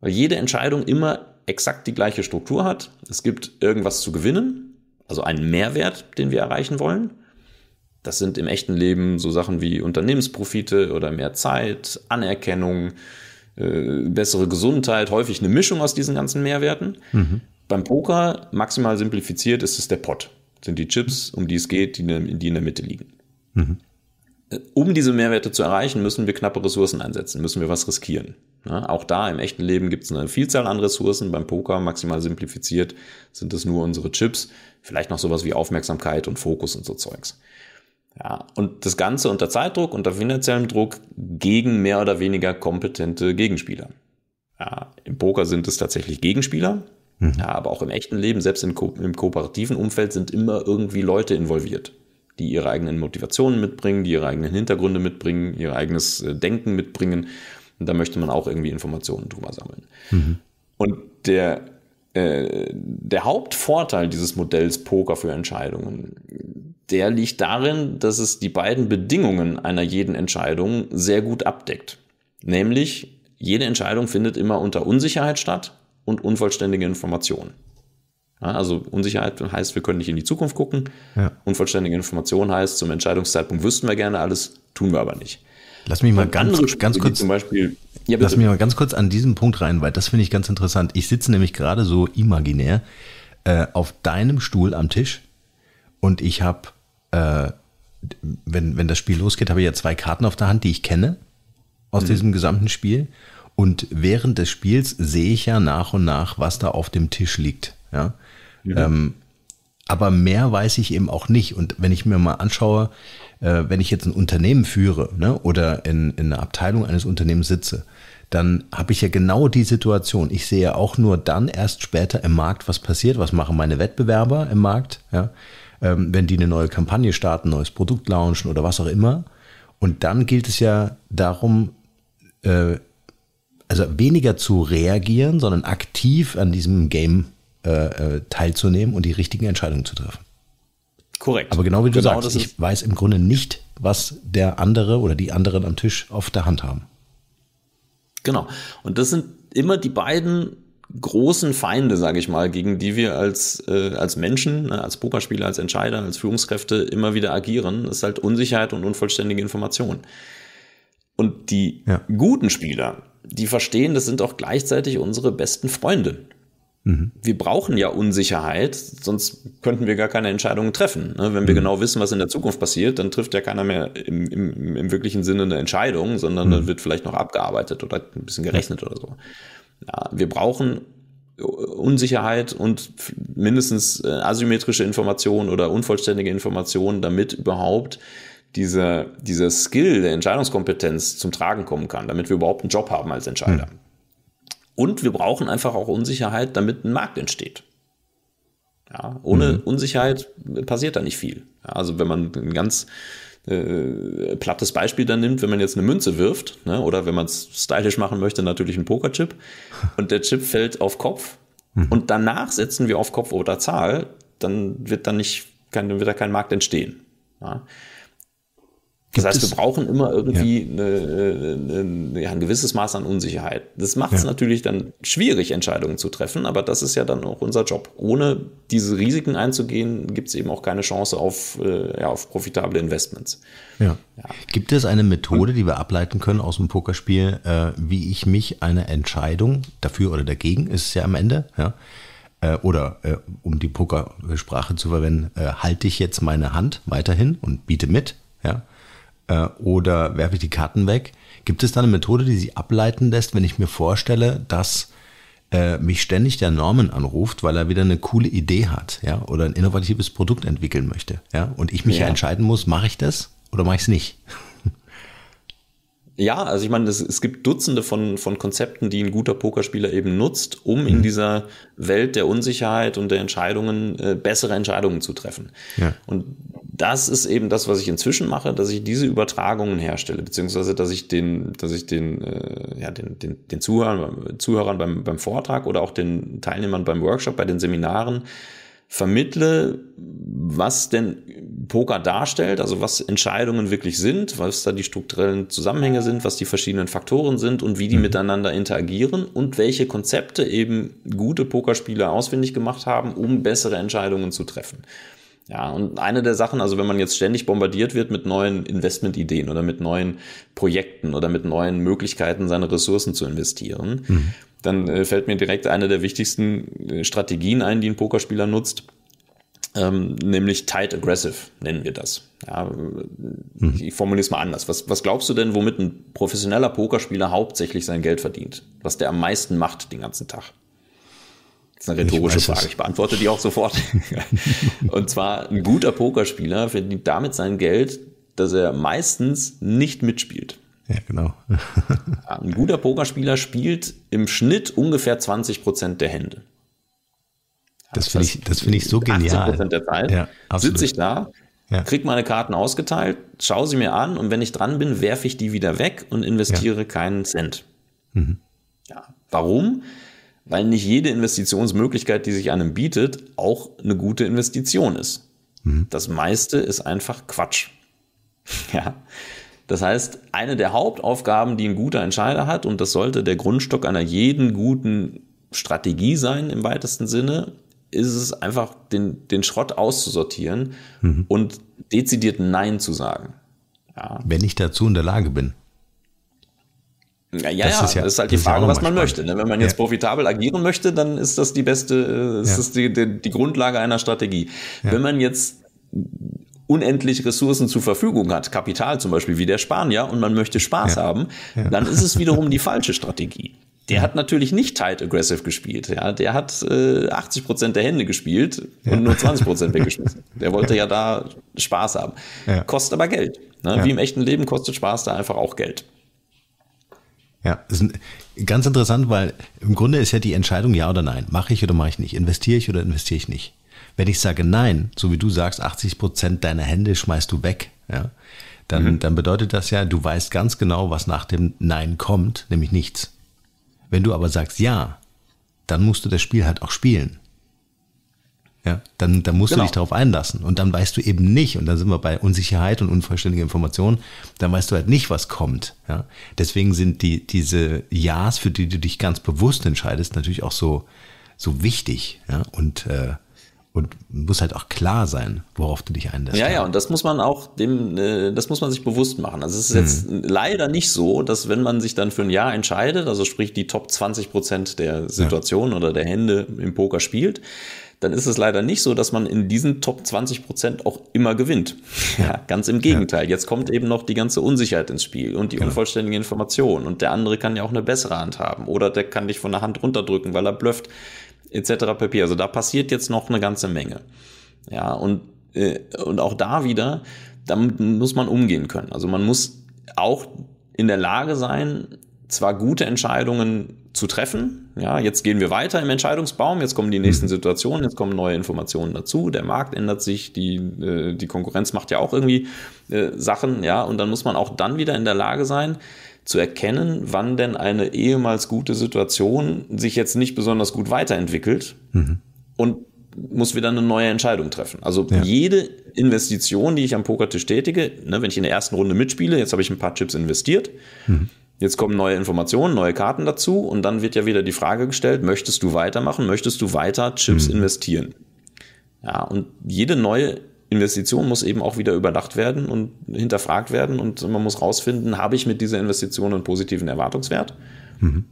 Weil jede Entscheidung immer exakt die gleiche Struktur hat. Es gibt irgendwas zu gewinnen, also einen Mehrwert, den wir erreichen wollen. Das sind im echten Leben so Sachen wie Unternehmensprofite oder mehr Zeit, Anerkennung, äh, bessere Gesundheit, häufig eine Mischung aus diesen ganzen Mehrwerten. Mhm. Beim Poker, maximal simplifiziert, ist es der Pot. Das sind die Chips, um die es geht, die in der, die in der Mitte liegen. Mhm. Äh, um diese Mehrwerte zu erreichen, müssen wir knappe Ressourcen einsetzen, müssen wir was riskieren. Ja, auch da im echten Leben gibt es eine Vielzahl an Ressourcen. Beim Poker maximal simplifiziert sind es nur unsere Chips, vielleicht noch sowas wie Aufmerksamkeit und Fokus und so Zeugs. Ja, und das Ganze unter Zeitdruck, unter finanziellem Druck gegen mehr oder weniger kompetente Gegenspieler. Ja, Im Poker sind es tatsächlich Gegenspieler, mhm. aber auch im echten Leben, selbst im, im kooperativen Umfeld, sind immer irgendwie Leute involviert die ihre eigenen Motivationen mitbringen, die ihre eigenen Hintergründe mitbringen, ihr eigenes äh, Denken mitbringen. Und da möchte man auch irgendwie Informationen drüber sammeln. Mhm. Und der, äh, der Hauptvorteil dieses Modells Poker für Entscheidungen, der liegt darin, dass es die beiden Bedingungen einer jeden Entscheidung sehr gut abdeckt. Nämlich, jede Entscheidung findet immer unter Unsicherheit statt und unvollständige Informationen. Also Unsicherheit heißt, wir können nicht in die Zukunft gucken. Ja. Unvollständige Information heißt, zum Entscheidungszeitpunkt wüssten wir gerne alles, tun wir aber nicht. Lass mich mal ganz, Spiele, ganz kurz, zum Beispiel, ja, lass mich mal ganz kurz an diesem Punkt rein, weil das finde ich ganz interessant. Ich sitze nämlich gerade so imaginär äh, auf deinem Stuhl am Tisch und ich habe, äh, wenn, wenn das Spiel losgeht, habe ich ja zwei Karten auf der Hand, die ich kenne aus mhm. diesem gesamten Spiel. Und während des Spiels sehe ich ja nach und nach, was da auf dem Tisch liegt. Ja? Mhm. Ähm, aber mehr weiß ich eben auch nicht. Und wenn ich mir mal anschaue, äh, wenn ich jetzt ein Unternehmen führe ne, oder in, in einer Abteilung eines Unternehmens sitze, dann habe ich ja genau die Situation. Ich sehe ja auch nur dann erst später im Markt, was passiert, was machen meine Wettbewerber im Markt, ja, ähm, wenn die eine neue Kampagne starten, neues Produkt launchen oder was auch immer. Und dann gilt es ja darum, äh, also weniger zu reagieren, sondern aktiv an diesem Game äh, äh, teilzunehmen und die richtigen Entscheidungen zu treffen. Korrekt. Aber genau wie du genau, sagst, ich weiß im Grunde nicht, was der andere oder die anderen am Tisch auf der Hand haben. Genau. Und das sind immer die beiden großen Feinde, sage ich mal, gegen die wir als, äh, als Menschen, ne, als Pokerspieler, als Entscheider, als Führungskräfte immer wieder agieren, Das ist halt Unsicherheit und unvollständige Information. Und die ja. guten Spieler, die verstehen, das sind auch gleichzeitig unsere besten Freunde. Mhm. Wir brauchen ja Unsicherheit, sonst könnten wir gar keine Entscheidungen treffen. Ne? Wenn wir mhm. genau wissen, was in der Zukunft passiert, dann trifft ja keiner mehr im, im, im wirklichen Sinne eine Entscheidung, sondern dann mhm. wird vielleicht noch abgearbeitet oder ein bisschen gerechnet oder so. Ja, wir brauchen Unsicherheit und mindestens äh, asymmetrische Informationen oder unvollständige Informationen, damit überhaupt dieser, dieser Skill der Entscheidungskompetenz zum Tragen kommen kann, damit wir überhaupt einen Job haben als Entscheider. Mhm. Und wir brauchen einfach auch Unsicherheit, damit ein Markt entsteht. Ja, ohne mhm. Unsicherheit passiert da nicht viel. Ja, also wenn man ein ganz äh, plattes Beispiel dann nimmt, wenn man jetzt eine Münze wirft, ne, oder wenn man es stylisch machen möchte, natürlich einen Pokerchip und der Chip fällt auf Kopf mhm. und danach setzen wir auf Kopf oder Zahl, dann wird dann nicht, kann, wird da kein Markt entstehen. Ja. Gibt das heißt, wir brauchen immer irgendwie ja. eine, äh, eine, ja, ein gewisses Maß an Unsicherheit. Das macht es ja. natürlich dann schwierig, Entscheidungen zu treffen, aber das ist ja dann auch unser Job. Ohne diese Risiken einzugehen, gibt es eben auch keine Chance auf, äh, ja, auf profitable Investments. Ja. Gibt es eine Methode, die wir ableiten können aus dem Pokerspiel, äh, wie ich mich einer Entscheidung dafür oder dagegen, ist es ja am Ende, ja, oder äh, um die Pokersprache zu verwenden, äh, halte ich jetzt meine Hand weiterhin und biete mit, ja, äh, oder werfe ich die Karten weg? Gibt es da eine Methode, die sich ableiten lässt, wenn ich mir vorstelle, dass äh, mich ständig der Norman anruft, weil er wieder eine coole Idee hat, ja, oder ein innovatives Produkt entwickeln möchte, ja, und ich mich ja entscheiden muss, mache ich das oder mache ich es nicht? ja, also ich meine, das, es gibt Dutzende von, von Konzepten, die ein guter Pokerspieler eben nutzt, um mhm. in dieser Welt der Unsicherheit und der Entscheidungen äh, bessere Entscheidungen zu treffen. Ja. Und das ist eben das, was ich inzwischen mache, dass ich diese Übertragungen herstelle, beziehungsweise dass ich den, dass ich den, äh, ja, den, den, den Zuhörern, Zuhörern beim, beim Vortrag oder auch den Teilnehmern beim Workshop, bei den Seminaren vermittle, was denn Poker darstellt, also was Entscheidungen wirklich sind, was da die strukturellen Zusammenhänge sind, was die verschiedenen Faktoren sind und wie die mhm. miteinander interagieren und welche Konzepte eben gute Pokerspieler ausfindig gemacht haben, um bessere Entscheidungen zu treffen. Ja, und eine der Sachen, also wenn man jetzt ständig bombardiert wird mit neuen Investmentideen oder mit neuen Projekten oder mit neuen Möglichkeiten, seine Ressourcen zu investieren, mhm dann äh, fällt mir direkt eine der wichtigsten äh, Strategien ein, die ein Pokerspieler nutzt. Ähm, nämlich tight aggressive nennen wir das. Ja, hm. Ich formuliere es mal anders. Was, was glaubst du denn, womit ein professioneller Pokerspieler hauptsächlich sein Geld verdient? Was der am meisten macht den ganzen Tag? Das ist eine rhetorische ich Frage. Ich beantworte die auch sofort. Und zwar ein guter Pokerspieler verdient damit sein Geld, dass er meistens nicht mitspielt. Ja, genau. Ein guter Pokerspieler spielt im Schnitt ungefähr 20 Prozent der Hände. Das, finde ich, find ich so genial. 18 der Zeit ja, sitze ich da, kriege meine Karten ausgeteilt, schaue sie mir an und wenn ich dran bin, werfe ich die wieder weg und investiere ja. keinen Cent. Mhm. Ja. Warum? Weil nicht jede Investitionsmöglichkeit, die sich einem bietet, auch eine gute Investition ist. Mhm. Das meiste ist einfach Quatsch. Ja. Das heißt, eine der Hauptaufgaben, die ein guter Entscheider hat, und das sollte der Grundstock einer jeden guten Strategie sein im weitesten Sinne, ist es einfach, den, den Schrott auszusortieren mhm. und dezidiert Nein zu sagen. Ja. Wenn ich dazu in der Lage bin. Ja, ja, das, Ist, ja, das ist halt das die Frage, was man spannend. möchte. Ne? Wenn man jetzt profitabel agieren möchte, dann ist das die beste, äh, ist das die, die, die Grundlage einer Strategie. Wenn man jetzt unendlich Ressourcen zur Verfügung hat, Kapital zum Beispiel wie der Spanier, und man möchte Spaß ja. haben, ja. dann ist es wiederum die falsche Strategie. Der hat natürlich nicht tight aggressive gespielt. Ja, der hat äh, 80 Prozent der Hände gespielt und ja. nur 20 Prozent weggeschmissen. Der wollte ja, ja da Spaß haben. Ja. Kostet aber Geld. Ne? Wie im echten Leben kostet Spaß da einfach auch Geld. Ja, ist ganz interessant, weil im Grunde ist ja die Entscheidung ja oder nein. Mache ich oder mache ich nicht? Investiere ich oder investiere ich nicht? Wenn ich sage nein, so wie du sagst, 80 Prozent deiner Hände schmeißt du weg, ja, dann, mhm. dann bedeutet das ja, du weißt ganz genau, was nach dem Nein kommt, nämlich nichts. Wenn du aber sagst ja, dann musst du das Spiel halt auch spielen. Ja, dann, dann musst genau. du dich darauf einlassen. Und dann weißt du eben nicht, und dann sind wir bei Unsicherheit und unvollständige Informationen, dann weißt du halt nicht, was kommt. Ja? Deswegen sind die, diese Ja's, für die du dich ganz bewusst entscheidest, natürlich auch so, so wichtig. Ja? Und äh, und muss halt auch klar sein, worauf du dich einlässt. Ja, ja, und das muss man auch dem, äh, das muss man sich bewusst machen. Also es ist hm. jetzt mhm. leider nicht so, dass wenn man sich dann für ein Jahr entscheidet, also sprich die Top 20 Prozent der Situation ja. oder der Hände im Poker spielt, dann ist es leider nicht so, dass man in diesen Top 20 Prozent auch immer gewinnt. Ja. Ja, ganz im Gegenteil. Ja. Jetzt kommt eben noch die ganze Unsicherheit ins Spiel und die genau. unvollständige Information. Und der andere kann ja auch eine bessere Hand haben. Oder der kann dich von der Hand runterdrücken, weil er blöfft etc. pp. Also da passiert jetzt noch eine ganze Menge. Ja, und, äh, und auch da wieder, damit muss man umgehen können. Also man muss auch in der Lage sein, zwar gute Entscheidungen zu treffen. Ja, jetzt gehen wir weiter im Entscheidungsbaum, jetzt kommen die hm. nächsten Situationen, jetzt kommen neue Informationen dazu, der Markt ändert sich, die, äh, die Konkurrenz macht ja auch irgendwie äh, Sachen, ja, und dann muss man auch dann wieder in der Lage sein, zu erkennen, wann denn eine ehemals gute Situation sich jetzt nicht besonders gut weiterentwickelt mhm. und muss wieder eine neue Entscheidung treffen. Also ja. jede Investition, die ich am Pokertisch tätige, ne, wenn ich in der ersten Runde mitspiele, jetzt habe ich ein paar Chips investiert, mhm. jetzt kommen neue Informationen, neue Karten dazu und dann wird ja wieder die Frage gestellt, möchtest du weitermachen, möchtest du weiter Chips mhm. investieren? Ja, und jede neue Investition muss eben auch wieder überdacht werden und hinterfragt werden und man muss rausfinden, habe ich mit dieser Investition einen positiven Erwartungswert? Mhm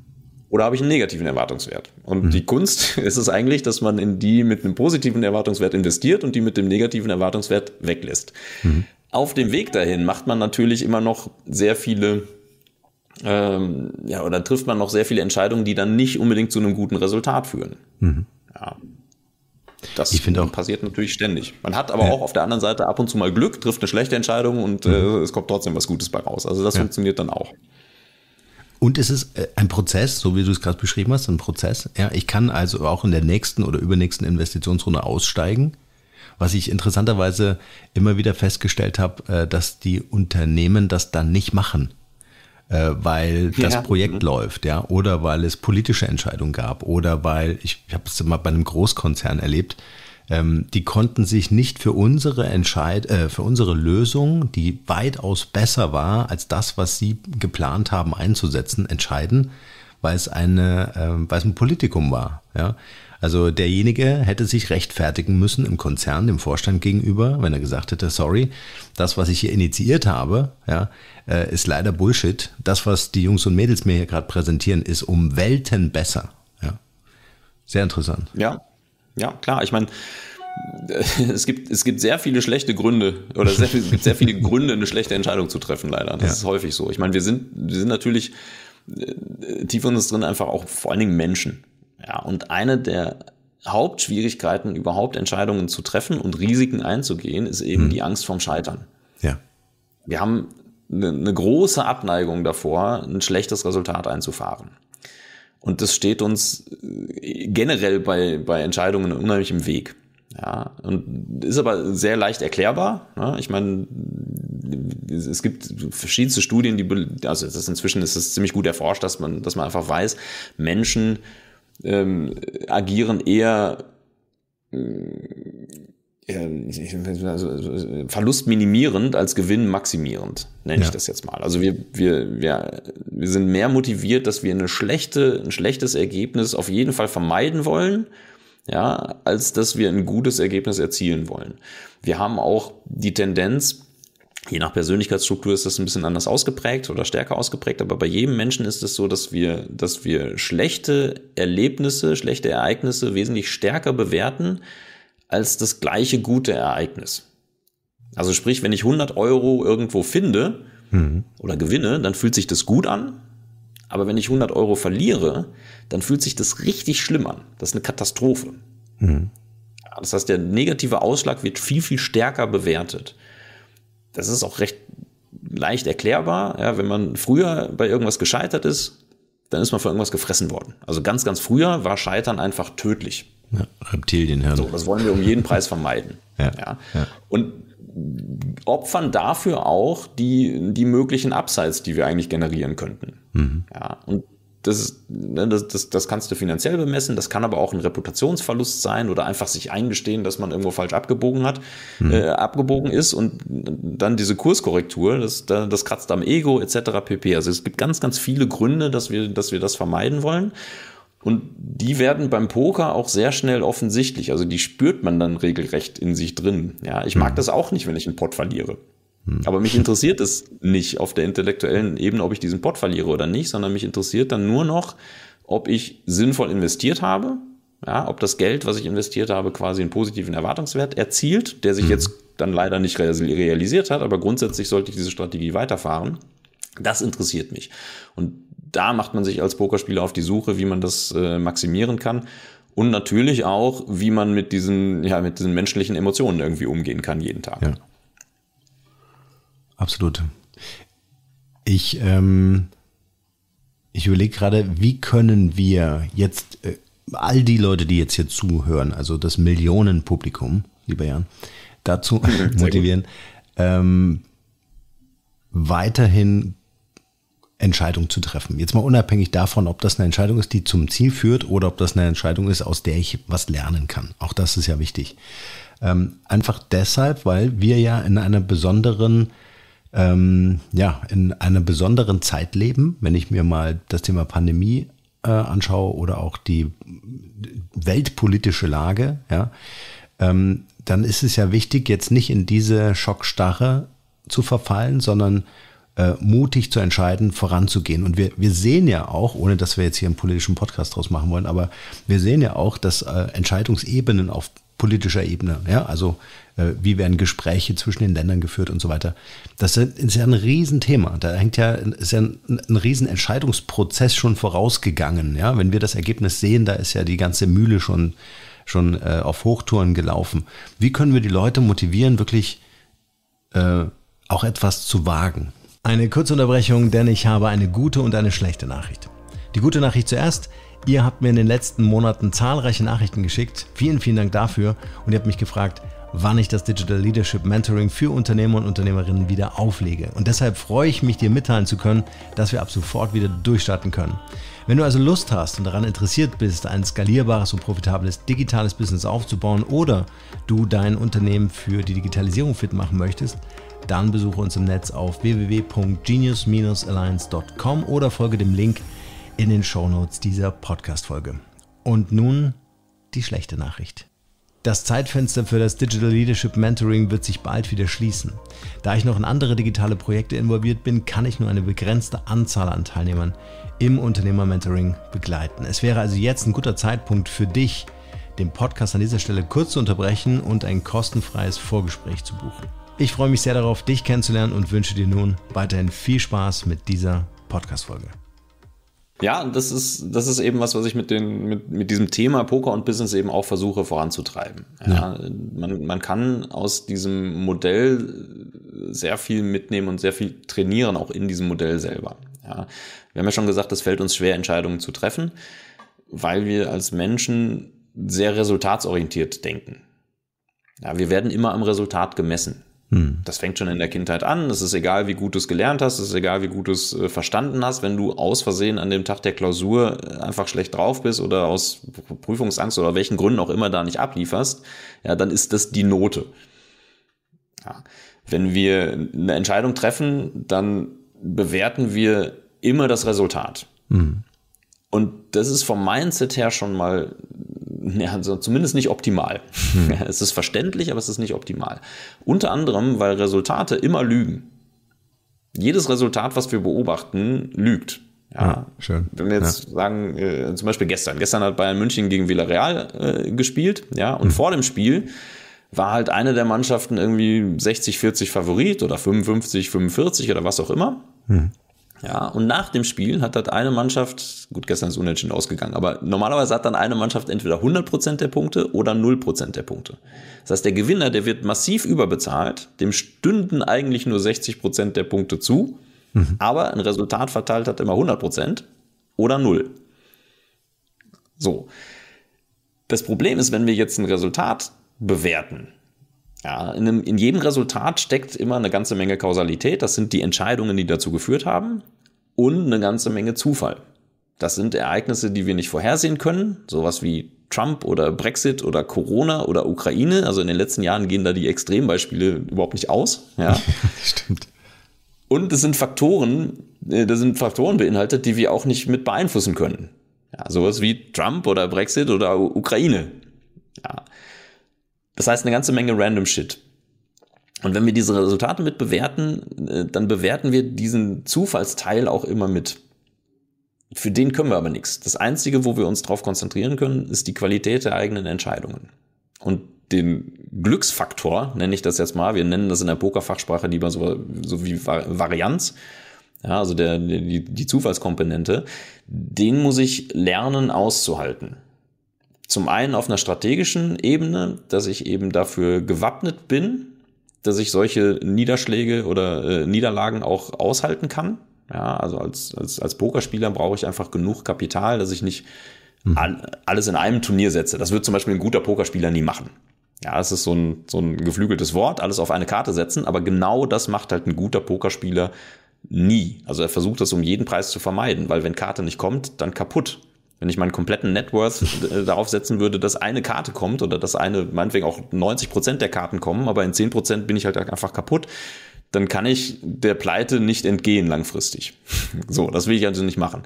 oder habe ich einen negativen Erwartungswert? Und mhm. die Kunst ist es eigentlich, dass man in die mit einem positiven Erwartungswert investiert und die mit dem negativen Erwartungswert weglässt. Mhm. Auf dem Weg dahin macht man natürlich immer noch sehr viele, ähm, ja, oder trifft man noch sehr viele Entscheidungen, die dann nicht unbedingt zu einem guten Resultat führen. Mhm. Ja. Das ich auch, passiert natürlich ständig. Man hat aber ja. auch auf der anderen Seite ab und zu mal Glück, trifft eine schlechte Entscheidung und mhm. äh, es kommt trotzdem was Gutes bei raus. Also das ja. funktioniert dann auch. Und es ist äh, ein Prozess, so wie du es gerade beschrieben hast, ein Prozess. Ja, ich kann also auch in der nächsten oder übernächsten Investitionsrunde aussteigen. Was ich interessanterweise immer wieder festgestellt habe, äh, dass die Unternehmen das dann nicht machen äh, weil ja. das Projekt mhm. läuft, ja, oder weil es politische Entscheidungen gab oder weil, ich, ich habe es mal bei einem Großkonzern erlebt, ähm, die konnten sich nicht für unsere Entscheid, äh, für unsere Lösung, die weitaus besser war als das, was sie geplant haben einzusetzen, entscheiden, weil es eine, äh, weil es ein Politikum war, ja. Also derjenige hätte sich rechtfertigen müssen im Konzern, dem Vorstand gegenüber, wenn er gesagt hätte, sorry, das, was ich hier initiiert habe, ja, äh, ist leider Bullshit. Das, was die Jungs und Mädels mir hier gerade präsentieren, ist um Welten besser. Ja. Sehr interessant. Ja, ja, klar. Ich meine, äh, es gibt, es gibt sehr viele schlechte Gründe oder sehr, es gibt sehr viele Gründe, eine schlechte Entscheidung zu treffen, leider. Das ja. ist häufig so. Ich meine, wir sind, wir sind natürlich äh, tief in uns drin einfach auch vor allen Dingen Menschen. Ja, und eine der Hauptschwierigkeiten, überhaupt Entscheidungen zu treffen und Risiken einzugehen, ist eben mhm. die Angst vorm Scheitern. Ja. Wir haben eine ne große Abneigung davor, ein schlechtes Resultat einzufahren. Und das steht uns äh, generell bei, bei Entscheidungen unheimlich im Weg. Ja, und ist aber sehr leicht erklärbar. Ne? Ich meine, es gibt verschiedenste Studien, die, also das inzwischen ist es ziemlich gut erforscht, dass man, dass man einfach weiß, Menschen ähm, agieren eher mm, also, also Verlust als Gewinn nenne ja. ich das jetzt mal. Also wir, wir, wir, wir sind mehr motiviert, dass wir eine schlechte, ein schlechtes Ergebnis auf jeden Fall vermeiden wollen, ja, als dass wir ein gutes Ergebnis erzielen wollen. Wir haben auch die Tendenz, Je nach Persönlichkeitsstruktur ist das ein bisschen anders ausgeprägt oder stärker ausgeprägt, aber bei jedem Menschen ist es so, dass wir, dass wir schlechte Erlebnisse, schlechte Ereignisse wesentlich stärker bewerten als das gleiche gute Ereignis. Also sprich, wenn ich 100 Euro irgendwo finde mhm. oder gewinne, dann fühlt sich das gut an, aber wenn ich 100 Euro verliere, dann fühlt sich das richtig schlimm an. Das ist eine Katastrophe. Mhm. Das heißt, der negative Ausschlag wird viel, viel stärker bewertet das ist auch recht leicht erklärbar. Ja, wenn man früher bei irgendwas gescheitert ist, dann ist man von irgendwas gefressen worden. Also ganz, ganz früher war Scheitern einfach tödlich. Ja, Reptilienhirn. So, das wollen wir um jeden Preis vermeiden. Ja, ja. Und opfern dafür auch die, die möglichen Upsides, die wir eigentlich generieren könnten. Mhm. Ja, und das, ne, das, das, das kannst du finanziell bemessen, das kann aber auch ein Reputationsverlust sein oder einfach sich eingestehen, dass man irgendwo falsch abgebogen hat, mhm. äh, abgebogen ist und dann diese Kurskorrektur, das, das kratzt am Ego etc. pp. Also es gibt ganz, ganz viele Gründe, dass wir, dass wir das vermeiden wollen. Und die werden beim Poker auch sehr schnell offensichtlich. Also die spürt man dann regelrecht in sich drin. Ja, ich mag mhm. das auch nicht, wenn ich einen Pot verliere. Hm. Aber mich interessiert es nicht auf der intellektuellen Ebene, ob ich diesen Pot verliere oder nicht, sondern mich interessiert dann nur noch, ob ich sinnvoll investiert habe, ja, ob das Geld, was ich investiert habe, quasi einen positiven Erwartungswert erzielt, der sich hm. jetzt dann leider nicht realisiert hat, aber grundsätzlich sollte ich diese Strategie weiterfahren. Das interessiert mich. Und da macht man sich als Pokerspieler auf die Suche, wie man das äh, maximieren kann. Und natürlich auch, wie man mit diesen, ja, mit diesen menschlichen Emotionen irgendwie umgehen kann jeden Tag. Ja. Absolut. Ich, ähm, ich überlege gerade, wie können wir jetzt äh, all die Leute, die jetzt hier zuhören, also das Millionenpublikum, lieber Jan, dazu motivieren, ähm, weiterhin Entscheidungen zu treffen. Jetzt mal unabhängig davon, ob das eine Entscheidung ist, die zum Ziel führt oder ob das eine Entscheidung ist, aus der ich was lernen kann. Auch das ist ja wichtig. Ähm, einfach deshalb, weil wir ja in einer besonderen ähm, ja, in einer besonderen Zeit leben, wenn ich mir mal das Thema Pandemie äh, anschaue oder auch die weltpolitische Lage, ja, ähm, dann ist es ja wichtig, jetzt nicht in diese Schockstarre zu verfallen, sondern äh, mutig zu entscheiden, voranzugehen. Und wir, wir sehen ja auch, ohne dass wir jetzt hier einen politischen Podcast draus machen wollen, aber wir sehen ja auch, dass äh, Entscheidungsebenen auf politischer Ebene, ja, also äh, wie werden Gespräche zwischen den Ländern geführt und so weiter. Das ist ja ein Riesenthema. Da hängt ja, ist ja ein, ein Riesenentscheidungsprozess schon vorausgegangen. Ja? Wenn wir das Ergebnis sehen, da ist ja die ganze Mühle schon, schon äh, auf Hochtouren gelaufen. Wie können wir die Leute motivieren, wirklich äh, auch etwas zu wagen? Eine kurze Unterbrechung, denn ich habe eine gute und eine schlechte Nachricht. Die gute Nachricht zuerst. Ihr habt mir in den letzten Monaten zahlreiche Nachrichten geschickt. Vielen, vielen Dank dafür. Und ihr habt mich gefragt, wann ich das Digital Leadership Mentoring für Unternehmer und Unternehmerinnen wieder auflege. Und deshalb freue ich mich, dir mitteilen zu können, dass wir ab sofort wieder durchstarten können. Wenn du also Lust hast und daran interessiert bist, ein skalierbares und profitables digitales Business aufzubauen oder du dein Unternehmen für die Digitalisierung fit machen möchtest, dann besuche uns im Netz auf www.genius-alliance.com oder folge dem Link in den Shownotes dieser Podcast-Folge. Und nun die schlechte Nachricht. Das Zeitfenster für das Digital Leadership Mentoring wird sich bald wieder schließen. Da ich noch in andere digitale Projekte involviert bin, kann ich nur eine begrenzte Anzahl an Teilnehmern im Unternehmer-Mentoring begleiten. Es wäre also jetzt ein guter Zeitpunkt für dich, den Podcast an dieser Stelle kurz zu unterbrechen und ein kostenfreies Vorgespräch zu buchen. Ich freue mich sehr darauf, dich kennenzulernen und wünsche dir nun weiterhin viel Spaß mit dieser Podcast-Folge. Ja, das ist, das ist eben was, was ich mit, den, mit, mit diesem Thema Poker und Business eben auch versuche voranzutreiben. Ja, ja. Man, man kann aus diesem Modell sehr viel mitnehmen und sehr viel trainieren, auch in diesem Modell selber. Ja, wir haben ja schon gesagt, es fällt uns schwer, Entscheidungen zu treffen, weil wir als Menschen sehr resultatsorientiert denken. Ja, wir werden immer am Resultat gemessen. Hm. Das fängt schon in der Kindheit an. Es ist egal, wie gut du es gelernt hast, es ist egal, wie gut du es äh, verstanden hast. Wenn du aus Versehen an dem Tag der Klausur äh, einfach schlecht drauf bist oder aus Prüfungsangst oder welchen Gründen auch immer da nicht ablieferst, ja, dann ist das die Note. Ja. Wenn wir eine Entscheidung treffen, dann bewerten wir immer das Resultat. Mhm. Und das ist vom Mindset her schon mal ja, also zumindest nicht optimal. Hm. es ist verständlich, aber es ist nicht optimal. Unter anderem, weil Resultate immer lügen. Jedes Resultat, was wir beobachten, lügt. Ja, ja ah, Wenn wir jetzt ja. sagen, äh, zum Beispiel gestern. Gestern hat Bayern München gegen Villarreal äh, gespielt, ja, und mhm. vor dem Spiel war halt eine der Mannschaften irgendwie 60, 40 Favorit oder 55, 45 oder was auch immer. Mhm. Ja, und nach dem Spiel hat dann eine Mannschaft, gut, gestern ist unentschieden ausgegangen, aber normalerweise hat dann eine Mannschaft entweder 100% der Punkte oder 0% der Punkte. Das heißt, der Gewinner, der wird massiv überbezahlt, dem stünden eigentlich nur 60% der Punkte zu, mhm. aber ein Resultat verteilt hat immer 100% oder 0. So. Das Problem ist, wenn wir jetzt ein Resultat bewerten, ja, in, einem, in jedem Resultat steckt immer eine ganze Menge Kausalität. Das sind die Entscheidungen, die dazu geführt haben. Und eine ganze Menge Zufall. Das sind Ereignisse, die wir nicht vorhersehen können. Sowas wie Trump oder Brexit oder Corona oder Ukraine. Also in den letzten Jahren gehen da die Extrembeispiele überhaupt nicht aus. Ja. Stimmt. Und es sind Faktoren, äh, da sind Faktoren beinhaltet, die wir auch nicht mit beeinflussen können. Ja, sowas wie Trump oder Brexit oder Ukraine. Ja. Das heißt, eine ganze Menge random Shit. Und wenn wir diese Resultate mit bewerten, äh, dann bewerten wir diesen Zufallsteil auch immer mit. Für den können wir aber nichts. Das Einzige, wo wir uns darauf konzentrieren können, ist die Qualität der eigenen Entscheidungen. Und den Glücksfaktor, nenne ich das jetzt mal, wir nennen das in der Pokerfachsprache lieber so, so wie Varianz, ja, also der, die, die Zufallskomponente, den muss ich lernen auszuhalten. Zum einen auf einer strategischen Ebene, dass ich eben dafür gewappnet bin, dass ich solche Niederschläge oder äh, Niederlagen auch aushalten kann. Ja, also als, als, als Pokerspieler brauche ich einfach genug Kapital, dass ich nicht mhm. all, alles in einem Turnier setze. Das wird zum Beispiel ein guter Pokerspieler nie machen. Ja, das ist so ein, so ein geflügeltes Wort, alles auf eine Karte setzen, aber genau das macht halt ein guter Pokerspieler nie. Also er versucht das um jeden Preis zu vermeiden, weil wenn Karte nicht kommt, dann kaputt. Wenn ich meinen kompletten Networth äh, darauf setzen würde, dass eine Karte kommt oder dass eine, meinetwegen auch 90 Prozent der Karten kommen, aber in 10 Prozent bin ich halt einfach kaputt, dann kann ich der Pleite nicht entgehen langfristig. So, das will ich also nicht machen.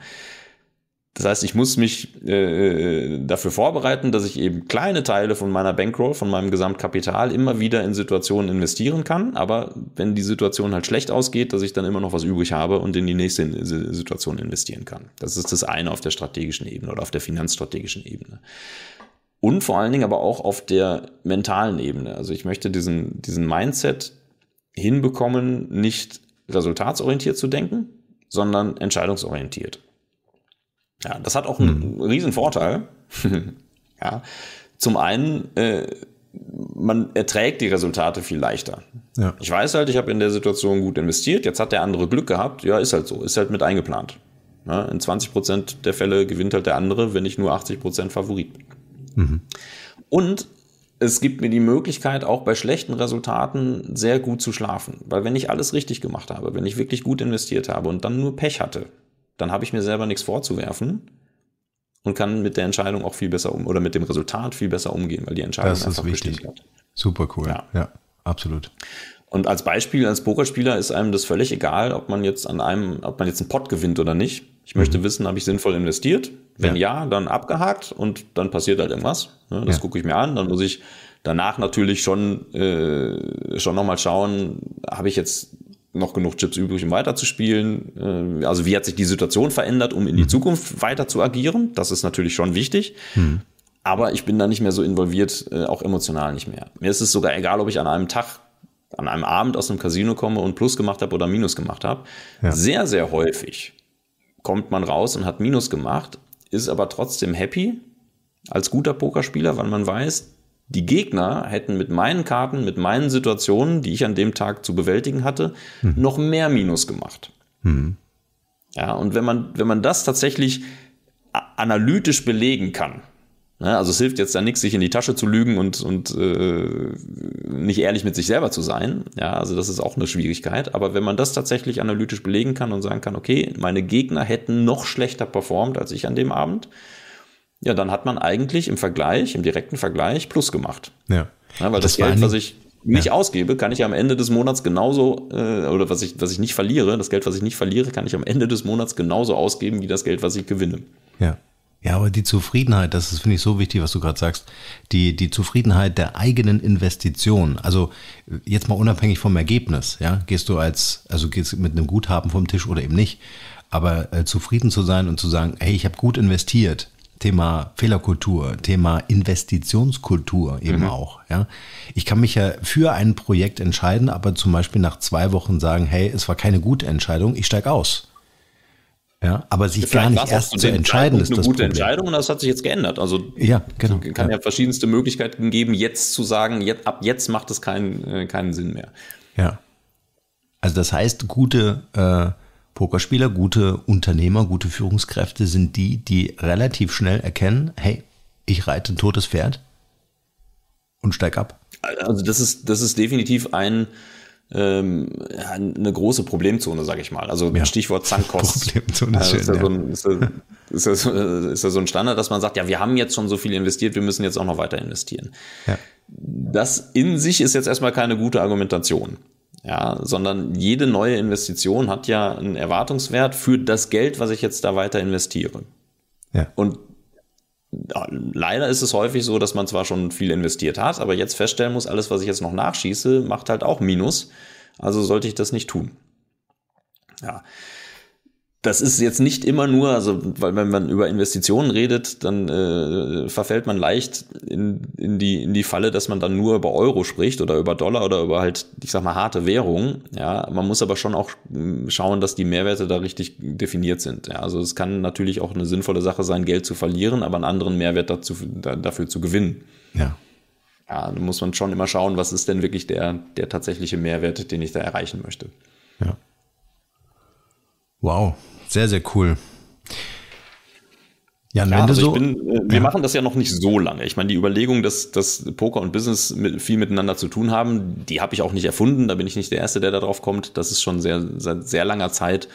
Das heißt, ich muss mich äh, äh, dafür vorbereiten, dass ich eben kleine Teile von meiner Bankroll, von meinem Gesamtkapital immer wieder in Situationen investieren kann. Aber wenn die Situation halt schlecht ausgeht, dass ich dann immer noch was übrig habe und in die nächste äh, Situation investieren kann. Das ist das eine auf der strategischen Ebene oder auf der finanzstrategischen Ebene. Und vor allen Dingen aber auch auf der mentalen Ebene. Also ich möchte diesen, diesen Mindset hinbekommen, nicht resultatsorientiert zu denken, sondern entscheidungsorientiert. Ja, das hat auch einen mhm. riesen Vorteil. ja. Zum einen, äh, man erträgt die Resultate viel leichter. Ja. Ich weiß halt, ich habe in der Situation gut investiert, jetzt hat der andere Glück gehabt, ja, ist halt so, ist halt mit eingeplant. Ja, in 20 der Fälle gewinnt halt der andere, wenn ich nur 80 Favorit bin. Mhm. Und es gibt mir die Möglichkeit, auch bei schlechten Resultaten sehr gut zu schlafen. Weil wenn ich alles richtig gemacht habe, wenn ich wirklich gut investiert habe und dann nur Pech hatte, dann habe ich mir selber nichts vorzuwerfen und kann mit der Entscheidung auch viel besser um oder mit dem Resultat viel besser umgehen, weil die Entscheidung das einfach ist wichtig. Hat. Super cool. Ja. ja, absolut. Und als Beispiel, als Pokerspieler ist einem das völlig egal, ob man jetzt an einem, ob man jetzt einen Pot gewinnt oder nicht. Ich mhm. möchte mhm. wissen, habe ich sinnvoll investiert? Wenn ja. ja. dann abgehakt und dann passiert halt irgendwas. Ne, das ja. gucke ich mir an. Dann muss ich danach natürlich schon, äh, schon nochmal schauen, habe ich jetzt noch genug Chips übrig, um weiterzuspielen? Äh, also wie hat sich die Situation verändert, um in die mhm. Zukunft weiter zu agieren? Das ist natürlich schon wichtig. Hm. Aber ich bin da nicht mehr so involviert, äh, auch emotional nicht mehr. Mir ist es sogar egal, ob ich an einem Tag, an einem Abend aus einem Casino komme und Plus gemacht habe oder Minus gemacht habe. Ja. Sehr, sehr häufig kommt man raus und hat Minus gemacht, ist aber trotzdem happy als guter Pokerspieler, weil man weiß, die Gegner hätten mit meinen Karten, mit meinen Situationen, die ich an dem Tag zu bewältigen hatte, hm. noch mehr Minus gemacht. Hm. Ja, und wenn man, wenn man das tatsächlich analytisch belegen kann, ne, also es hilft jetzt da nichts, sich in die Tasche zu lügen und, und äh, nicht ehrlich mit sich selber zu sein. Ja, also das ist auch eine Schwierigkeit. Aber wenn man das tatsächlich analytisch belegen kann und sagen kann, okay, meine Gegner hätten noch schlechter performt als ich an dem Abend, ja, dann hat man eigentlich im Vergleich, im direkten Vergleich Plus gemacht. Ja. ja weil das, das Geld, was ich nicht ja. ausgebe, kann ich am Ende des Monats genauso, äh, oder was ich, was ich nicht verliere, das Geld, was ich nicht verliere, kann ich am Ende des Monats genauso ausgeben wie das Geld, was ich gewinne. Ja. Ja, aber die Zufriedenheit, das ist, finde ich, so wichtig, was du gerade sagst. Die, die Zufriedenheit der eigenen Investition. Also jetzt mal unabhängig vom Ergebnis, ja, gehst du als, also gehst mit einem Guthaben vom Tisch oder eben nicht. Aber äh, zufrieden zu sein und zu sagen, hey, ich habe gut investiert, Thema Fehlerkultur, Thema Investitionskultur eben mhm. auch. Ja. Ich kann mich ja für ein Projekt entscheiden, aber zum Beispiel nach zwei Wochen sagen, hey, es war keine gute Entscheidung, ich steige aus. Ja, aber sich gar nicht erst zu entscheiden ist das eine gute Problem. Entscheidung und das hat sich jetzt geändert. Also ja, genau. kann ja. ja verschiedenste Möglichkeiten geben, jetzt zu sagen, jetzt, ab jetzt macht es keinen, äh, keinen Sinn mehr. Ja. Also das heißt, gute äh, Pokerspieler, gute Unternehmer, gute Führungskräfte sind die, die relativ schnell erkennen, hey, ich reite ein totes Pferd und steig ab. Also das ist, das ist definitiv ein, ähm, eine große Problemzone, sage ich mal. Also ja. Stichwort Zankkosten. Problemzone also ist, schön, ja so ein, ist, ja. ist, das, ist das so ein Standard, dass man sagt, ja, wir haben jetzt schon so viel investiert, wir müssen jetzt auch noch weiter investieren. Ja. Das in sich ist jetzt erstmal keine gute Argumentation ja, sondern jede neue Investition hat ja einen Erwartungswert für das Geld, was ich jetzt da weiter investiere. Ja. Und leider ist es häufig so, dass man zwar schon viel investiert hat, aber jetzt feststellen muss, alles, was ich jetzt noch nachschieße, macht halt auch Minus. Also sollte ich das nicht tun. Ja das ist jetzt nicht immer nur, also weil wenn man über Investitionen redet, dann äh, verfällt man leicht in, in, die, in die Falle, dass man dann nur über Euro spricht oder über Dollar oder über halt, ich sag mal, harte Währungen. Ja, man muss aber schon auch mm, schauen, dass die Mehrwerte da richtig definiert sind. Ja, also es kann natürlich auch eine sinnvolle Sache sein, Geld zu verlieren, aber einen anderen Mehrwert dazu, da, dafür zu gewinnen. Ja. Ja, da muss man schon immer schauen, was ist denn wirklich der, der tatsächliche Mehrwert, den ich da erreichen möchte. Ja. Wow, sehr, sehr cool. Jan, ja, also so, bin, äh, wir ja. machen das ja noch nicht so lange. Ich meine, die Überlegung, dass, dass Poker und Business mit, viel miteinander zu tun haben, die habe ich auch nicht erfunden. Da bin ich nicht der Erste, der darauf kommt. Das ist schon sehr, seit sehr langer Zeit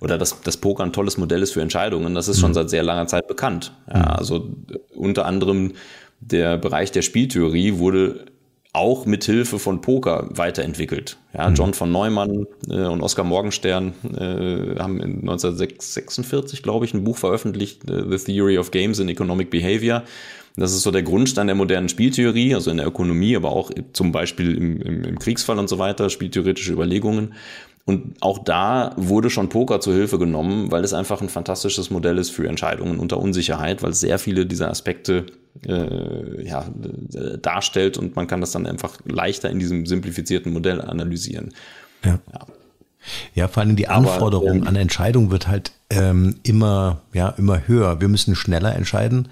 oder dass, dass Poker ein tolles Modell ist für Entscheidungen. Das ist schon mhm. seit sehr langer Zeit bekannt. Ja, mhm. also unter anderem der Bereich der Spieltheorie wurde auch mit Hilfe von Poker weiterentwickelt. Ja, mhm. John von Neumann äh, und Oskar Morgenstern äh, haben 1946, glaube ich, ein Buch veröffentlicht, äh, The Theory of Games and Economic Behavior. Das ist so der Grundstein der modernen Spieltheorie, also in der Ökonomie, aber auch zum Beispiel im, im, im Kriegsfall und so weiter, spieltheoretische Überlegungen. Und auch da wurde schon Poker zur Hilfe genommen, weil es einfach ein fantastisches Modell ist für Entscheidungen unter Unsicherheit, weil es sehr viele dieser Aspekte äh, ja, äh, darstellt und man kann das dann einfach leichter in diesem simplifizierten Modell analysieren. Ja. ja. Ja, vor allem die Anforderung Aber, ähm, an Entscheidungen wird halt ähm, immer, ja, immer höher. Wir müssen schneller entscheiden.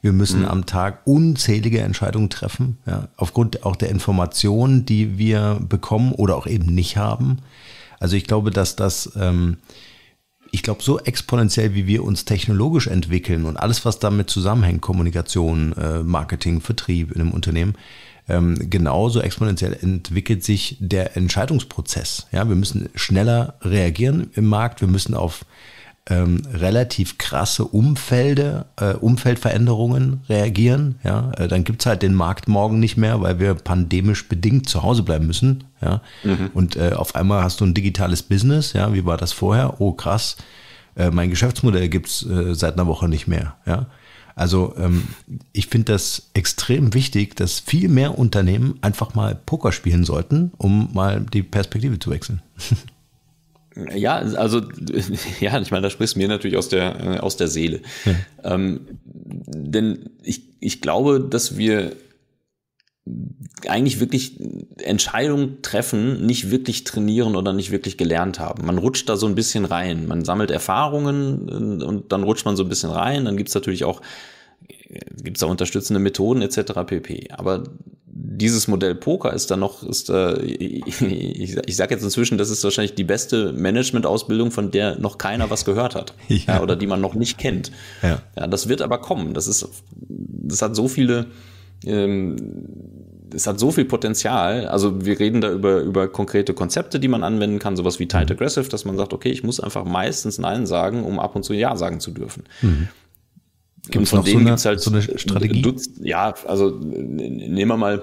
Wir müssen mhm. am Tag unzählige Entscheidungen treffen, ja, aufgrund auch der Informationen, die wir bekommen oder auch eben nicht haben. Also ich glaube, dass das, ähm, ich glaube, so exponentiell, wie wir uns technologisch entwickeln und alles, was damit zusammenhängt, Kommunikation, äh, Marketing, Vertrieb in einem Unternehmen, ähm, genauso exponentiell entwickelt sich der Entscheidungsprozess. Ja, wir müssen schneller reagieren im Markt, wir müssen auf ähm, relativ krasse Umfelde, äh, Umfeldveränderungen reagieren. Ja? Äh, dann es halt den Markt morgen nicht mehr, weil wir pandemisch bedingt zu Hause bleiben müssen. Ja? Mhm. Und äh, auf einmal hast du ein digitales Business. Ja? Wie war das vorher? Oh, krass. Äh, mein Geschäftsmodell gibt's äh, seit einer Woche nicht mehr. Ja? Also ähm, ich finde das extrem wichtig, dass viel mehr Unternehmen einfach mal Poker spielen sollten, um mal die Perspektive zu wechseln. Ja, also ja, ich meine, da sprichst du mir natürlich aus der, äh, aus der Seele. Hm. Ähm, denn ich, ich glaube, dass wir eigentlich wirklich Entscheidungen treffen, nicht wirklich trainieren oder nicht wirklich gelernt haben. Man rutscht da so ein bisschen rein. Man sammelt Erfahrungen äh, und dann rutscht man so ein bisschen rein. Dann gibt's natürlich auch äh, gibt es da unterstützende Methoden etc. pp. Aber dieses Modell Poker ist dann noch, ist, äh, ich, ich, sage jetzt inzwischen, das ist wahrscheinlich die beste Management-Ausbildung, von der noch keiner was gehört hat ja. Ja, oder die man noch nicht kennt. Ja. ja. das wird aber kommen. Das ist, das hat so viele, ähm, es hat so viel Potenzial. Also wir reden da über, über konkrete Konzepte, die man anwenden kann, sowas wie Tight mhm. Aggressive, dass man sagt, okay, ich muss einfach meistens Nein sagen, um ab und zu Ja sagen zu dürfen. Mhm. Gibt's von denen so gibt halt so eine Strategie. Dutz, ja, also nehmen wir mal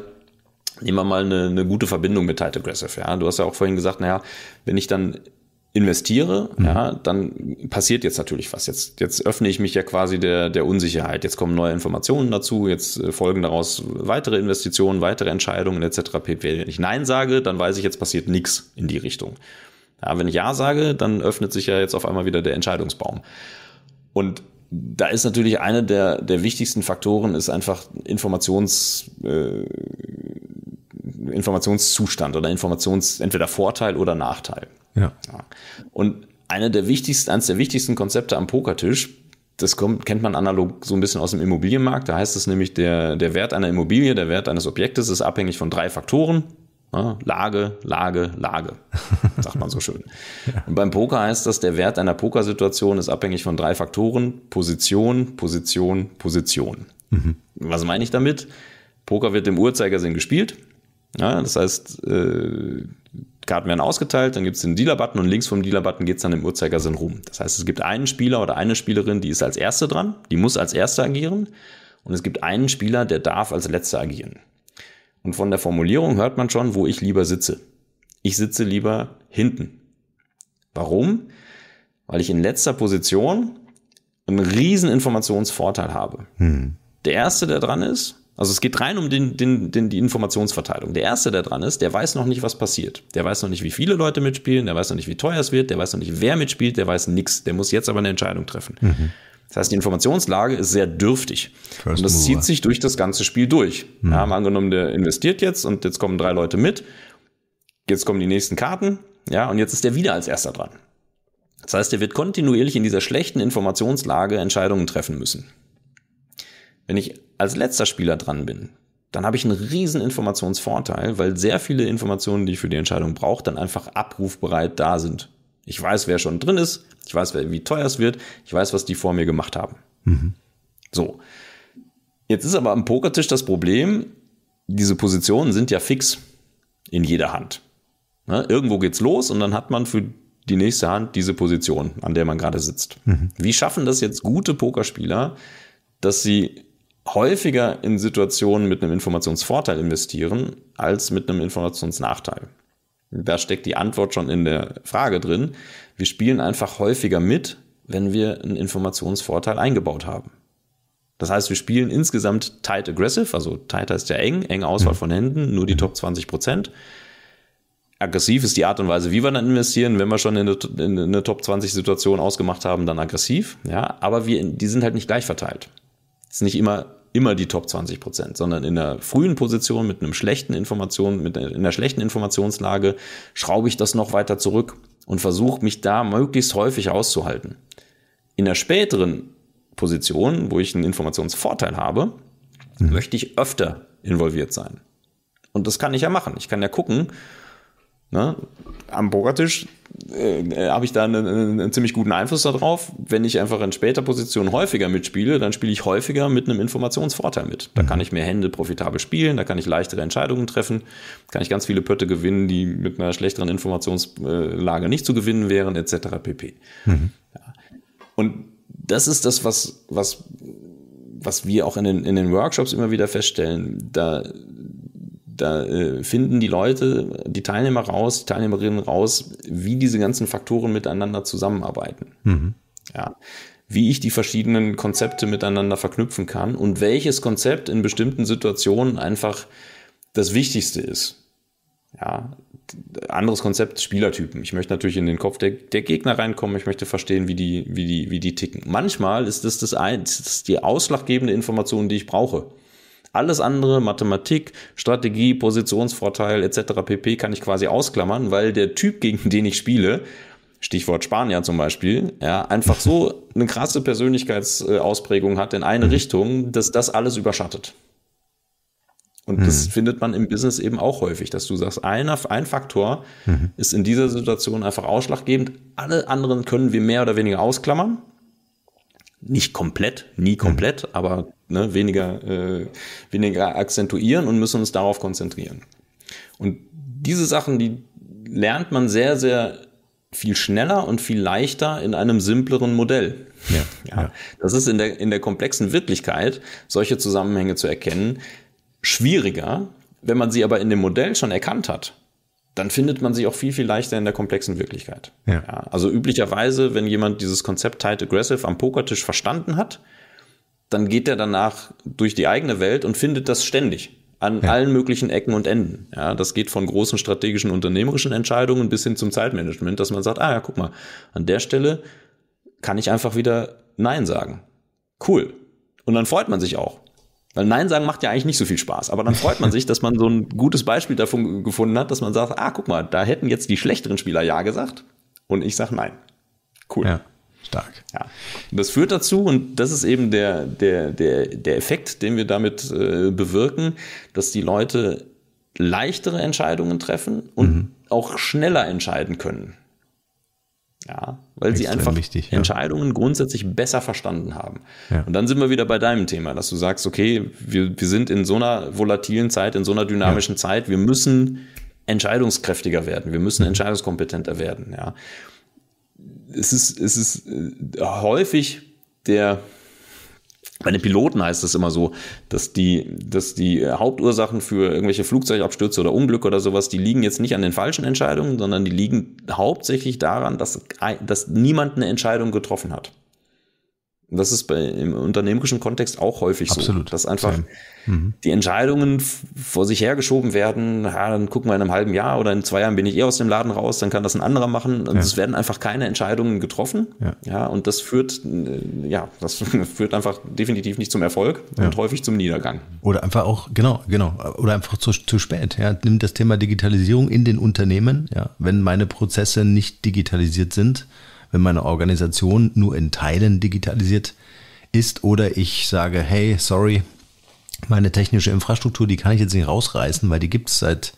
nehmen wir mal eine, eine gute Verbindung mit Tight Aggressive. Ja, du hast ja auch vorhin gesagt, naja, wenn ich dann investiere, mhm. ja, dann passiert jetzt natürlich was. Jetzt, jetzt öffne ich mich ja quasi der, der Unsicherheit. Jetzt kommen neue Informationen dazu, jetzt äh, folgen daraus weitere Investitionen, weitere Entscheidungen etc. pp. Wenn ich Nein sage, dann weiß ich, jetzt passiert nichts in die Richtung. Ja, wenn ich Ja sage, dann öffnet sich ja jetzt auf einmal wieder der Entscheidungsbaum. Und da ist natürlich einer der, der wichtigsten Faktoren ist einfach Informations, äh, Informationszustand oder Informations, entweder Vorteil oder Nachteil. Ja. ja. Und eine der wichtigsten, eines der wichtigsten Konzepte am Pokertisch, das kommt, kennt man analog so ein bisschen aus dem Immobilienmarkt. Da heißt es nämlich, der, der Wert einer Immobilie, der Wert eines Objektes ist abhängig von drei Faktoren. Ne? Lage, Lage, Lage, sagt man so schön. Und beim Poker heißt das, der Wert einer Pokersituation ist abhängig von drei Faktoren: Position, Position, Position. Mhm. Was meine ich damit? Poker wird im Uhrzeigersinn gespielt. Ja, das heißt, äh, Karten werden ausgeteilt, dann gibt es den Dealer-Button und links vom Dealer-Button geht es dann im Uhrzeigersinn rum. Das heißt, es gibt einen Spieler oder eine Spielerin, die ist als Erste dran, die muss als Erste agieren und es gibt einen Spieler, der darf als Letzter agieren. Und von der Formulierung hört man schon, wo ich lieber sitze. Ich sitze lieber hinten. Warum? Weil ich in letzter Position einen riesen Informationsvorteil habe. Hm. Der erste, der dran ist, also es geht rein um den, den, den, die Informationsverteilung. Der erste, der dran ist, der weiß noch nicht, was passiert. Der weiß noch nicht, wie viele Leute mitspielen, der weiß noch nicht, wie teuer es wird, der weiß noch nicht, wer mitspielt, der weiß nichts. Der muss jetzt aber eine Entscheidung treffen. Mhm. Das heißt, die Informationslage ist sehr dürftig. First und das mover. zieht sich durch das ganze Spiel durch. Mhm. Ja, mal angenommen, der investiert jetzt und jetzt kommen drei Leute mit. Jetzt kommen die nächsten Karten. Ja, und jetzt ist der wieder als erster dran. Das heißt, er wird kontinuierlich in dieser schlechten Informationslage Entscheidungen treffen müssen. Wenn ich als letzter Spieler dran bin, dann habe ich einen riesen Informationsvorteil, weil sehr viele Informationen, die ich für die Entscheidung brauche, dann einfach abrufbereit da sind. Ich weiß, wer schon drin ist. Ich weiß, wie teuer es wird. Ich weiß, was die vor mir gemacht haben. Mhm. So. Jetzt ist aber am Pokertisch das Problem, diese Positionen sind ja fix in jeder Hand. Ne? Irgendwo geht's los und dann hat man für die nächste Hand diese Position, an der man gerade sitzt. Mhm. Wie schaffen das jetzt gute Pokerspieler, dass sie häufiger in Situationen mit einem Informationsvorteil investieren als mit einem Informationsnachteil? Da steckt die Antwort schon in der Frage drin. Wir spielen einfach häufiger mit, wenn wir einen Informationsvorteil eingebaut haben. Das heißt, wir spielen insgesamt tight aggressive, also tight heißt ja eng, enge Auswahl mhm. von Händen, nur die mhm. Top 20 Prozent. Aggressiv ist die Art und Weise, wie wir dann investieren. Wenn wir schon in eine, eine Top 20 Situation ausgemacht haben, dann aggressiv. Ja, aber wir, die sind halt nicht gleich verteilt. Es ist nicht immer immer die Top 20 Prozent, sondern in der frühen Position mit einem schlechten Information, mit einer, in der schlechten Informationslage schraube ich das noch weiter zurück und versuche mich da möglichst häufig auszuhalten. In der späteren Position, wo ich einen Informationsvorteil habe, mhm. möchte ich öfter involviert sein. Und das kann ich ja machen. Ich kann ja gucken, Ne? Am Pokertisch äh, äh, habe ich da einen, einen, ziemlich guten Einfluss darauf. Wenn ich einfach in später Position häufiger mitspiele, dann spiele ich häufiger mit einem Informationsvorteil mit. Da kann mhm. ich mehr Hände profitabel spielen, da kann ich leichtere Entscheidungen treffen, kann ich ganz viele Pötte gewinnen, die mit einer schlechteren Informationslage nicht zu gewinnen wären, etc. pp. Mhm. Ja. Und das ist das, was, was, was wir auch in den, in den Workshops immer wieder feststellen. Da da äh, finden die Leute, die Teilnehmer raus, die Teilnehmerinnen raus, wie diese ganzen Faktoren miteinander zusammenarbeiten. Mhm. Ja. Wie ich die verschiedenen Konzepte miteinander verknüpfen kann und welches Konzept in bestimmten Situationen einfach das Wichtigste ist. Ja, anderes Konzept, Spielertypen. Ich möchte natürlich in den Kopf der, der, Gegner reinkommen, ich möchte verstehen, wie die, wie die, wie die ticken. Manchmal ist das, das, ein, das die ausschlaggebende Information, die ich brauche. Alles andere, Mathematik, Strategie, Positionsvorteil etc. pp. kann ich quasi ausklammern, weil der Typ, gegen den ich spiele, Stichwort Spanier zum Beispiel, ja, einfach so eine krasse Persönlichkeitsausprägung hat in eine mhm. Richtung, dass das alles überschattet. Und mhm. das findet man im Business eben auch häufig, dass du sagst, einer, ein Faktor mhm. ist in dieser Situation einfach ausschlaggebend. Alle anderen können wir mehr oder weniger ausklammern nicht komplett, nie mhm. komplett, mhm. aber ne, weniger, äh, weniger akzentuieren und müssen uns darauf konzentrieren. Und diese Sachen, die lernt man sehr, sehr viel schneller und viel leichter in einem simpleren Modell. Ja, ja. Das ist in der, in der komplexen Wirklichkeit, solche Zusammenhänge zu erkennen, schwieriger, wenn man sie aber in dem Modell schon erkannt hat dann findet man sich auch viel, viel leichter in der komplexen Wirklichkeit. Ja. Ja, also üblicherweise, wenn jemand dieses Konzept Tight Aggressive am Pokertisch verstanden hat, dann geht er danach durch die eigene Welt und findet das ständig an ja. allen möglichen Ecken und Enden. Ja, das geht von großen strategischen unternehmerischen Entscheidungen bis hin zum Zeitmanagement, dass man sagt, ah ja, guck mal, an der Stelle kann ich einfach wieder Nein sagen. Cool. Und dann freut man sich auch. Weil Nein sagen macht ja eigentlich nicht so viel Spaß. Aber dann freut man sich, dass man so ein gutes Beispiel davon gefunden hat, dass man sagt, ah, guck mal, da hätten jetzt die schlechteren Spieler Ja gesagt und ich sag Nein. Cool. Ja, stark. Ja. Das führt dazu, und das ist eben der, der, der, der Effekt, den wir damit äh, bewirken, dass die Leute leichtere Entscheidungen treffen und mhm. auch schneller entscheiden können. Ja, weil Extrem sie einfach wichtig, Entscheidungen grundsätzlich besser verstanden haben. Ja. Und dann sind wir wieder bei deinem Thema, dass du sagst, okay, wir, wir sind in so einer volatilen Zeit, in so einer dynamischen ja. Zeit, wir müssen entscheidungskräftiger werden, wir müssen mhm. entscheidungskompetenter werden. Ja. Es, ist, es ist äh, häufig der, bei den Piloten heißt es immer so, dass die, dass die äh, Hauptursachen für irgendwelche Flugzeugabstürze oder Unglücke oder sowas, die liegen jetzt nicht an den falschen Entscheidungen, sondern die liegen hauptsächlich daran, dass, dass niemand eine Entscheidung getroffen hat das ist bei, im unternehmerischen Kontext auch häufig Absolut. so, dass einfach mhm. die Entscheidungen vor sich hergeschoben werden. Ja, dann gucken wir in einem halben Jahr oder in zwei Jahren bin ich eh aus dem Laden raus, dann kann das ein anderer machen. Und ja. es werden einfach keine Entscheidungen getroffen. Ja. ja. und das führt, äh, ja, das führt einfach definitiv nicht zum Erfolg und häufig zum Niedergang. Oder einfach auch, genau, genau, oder einfach zu, zu spät. Ja, nimmt das Thema Digitalisierung in den Unternehmen, ja, wenn meine Prozesse nicht digitalisiert sind wenn meine Organisation nur in Teilen digitalisiert ist oder ich sage, hey, sorry, meine technische Infrastruktur, die kann ich jetzt nicht rausreißen, weil die gibt es seit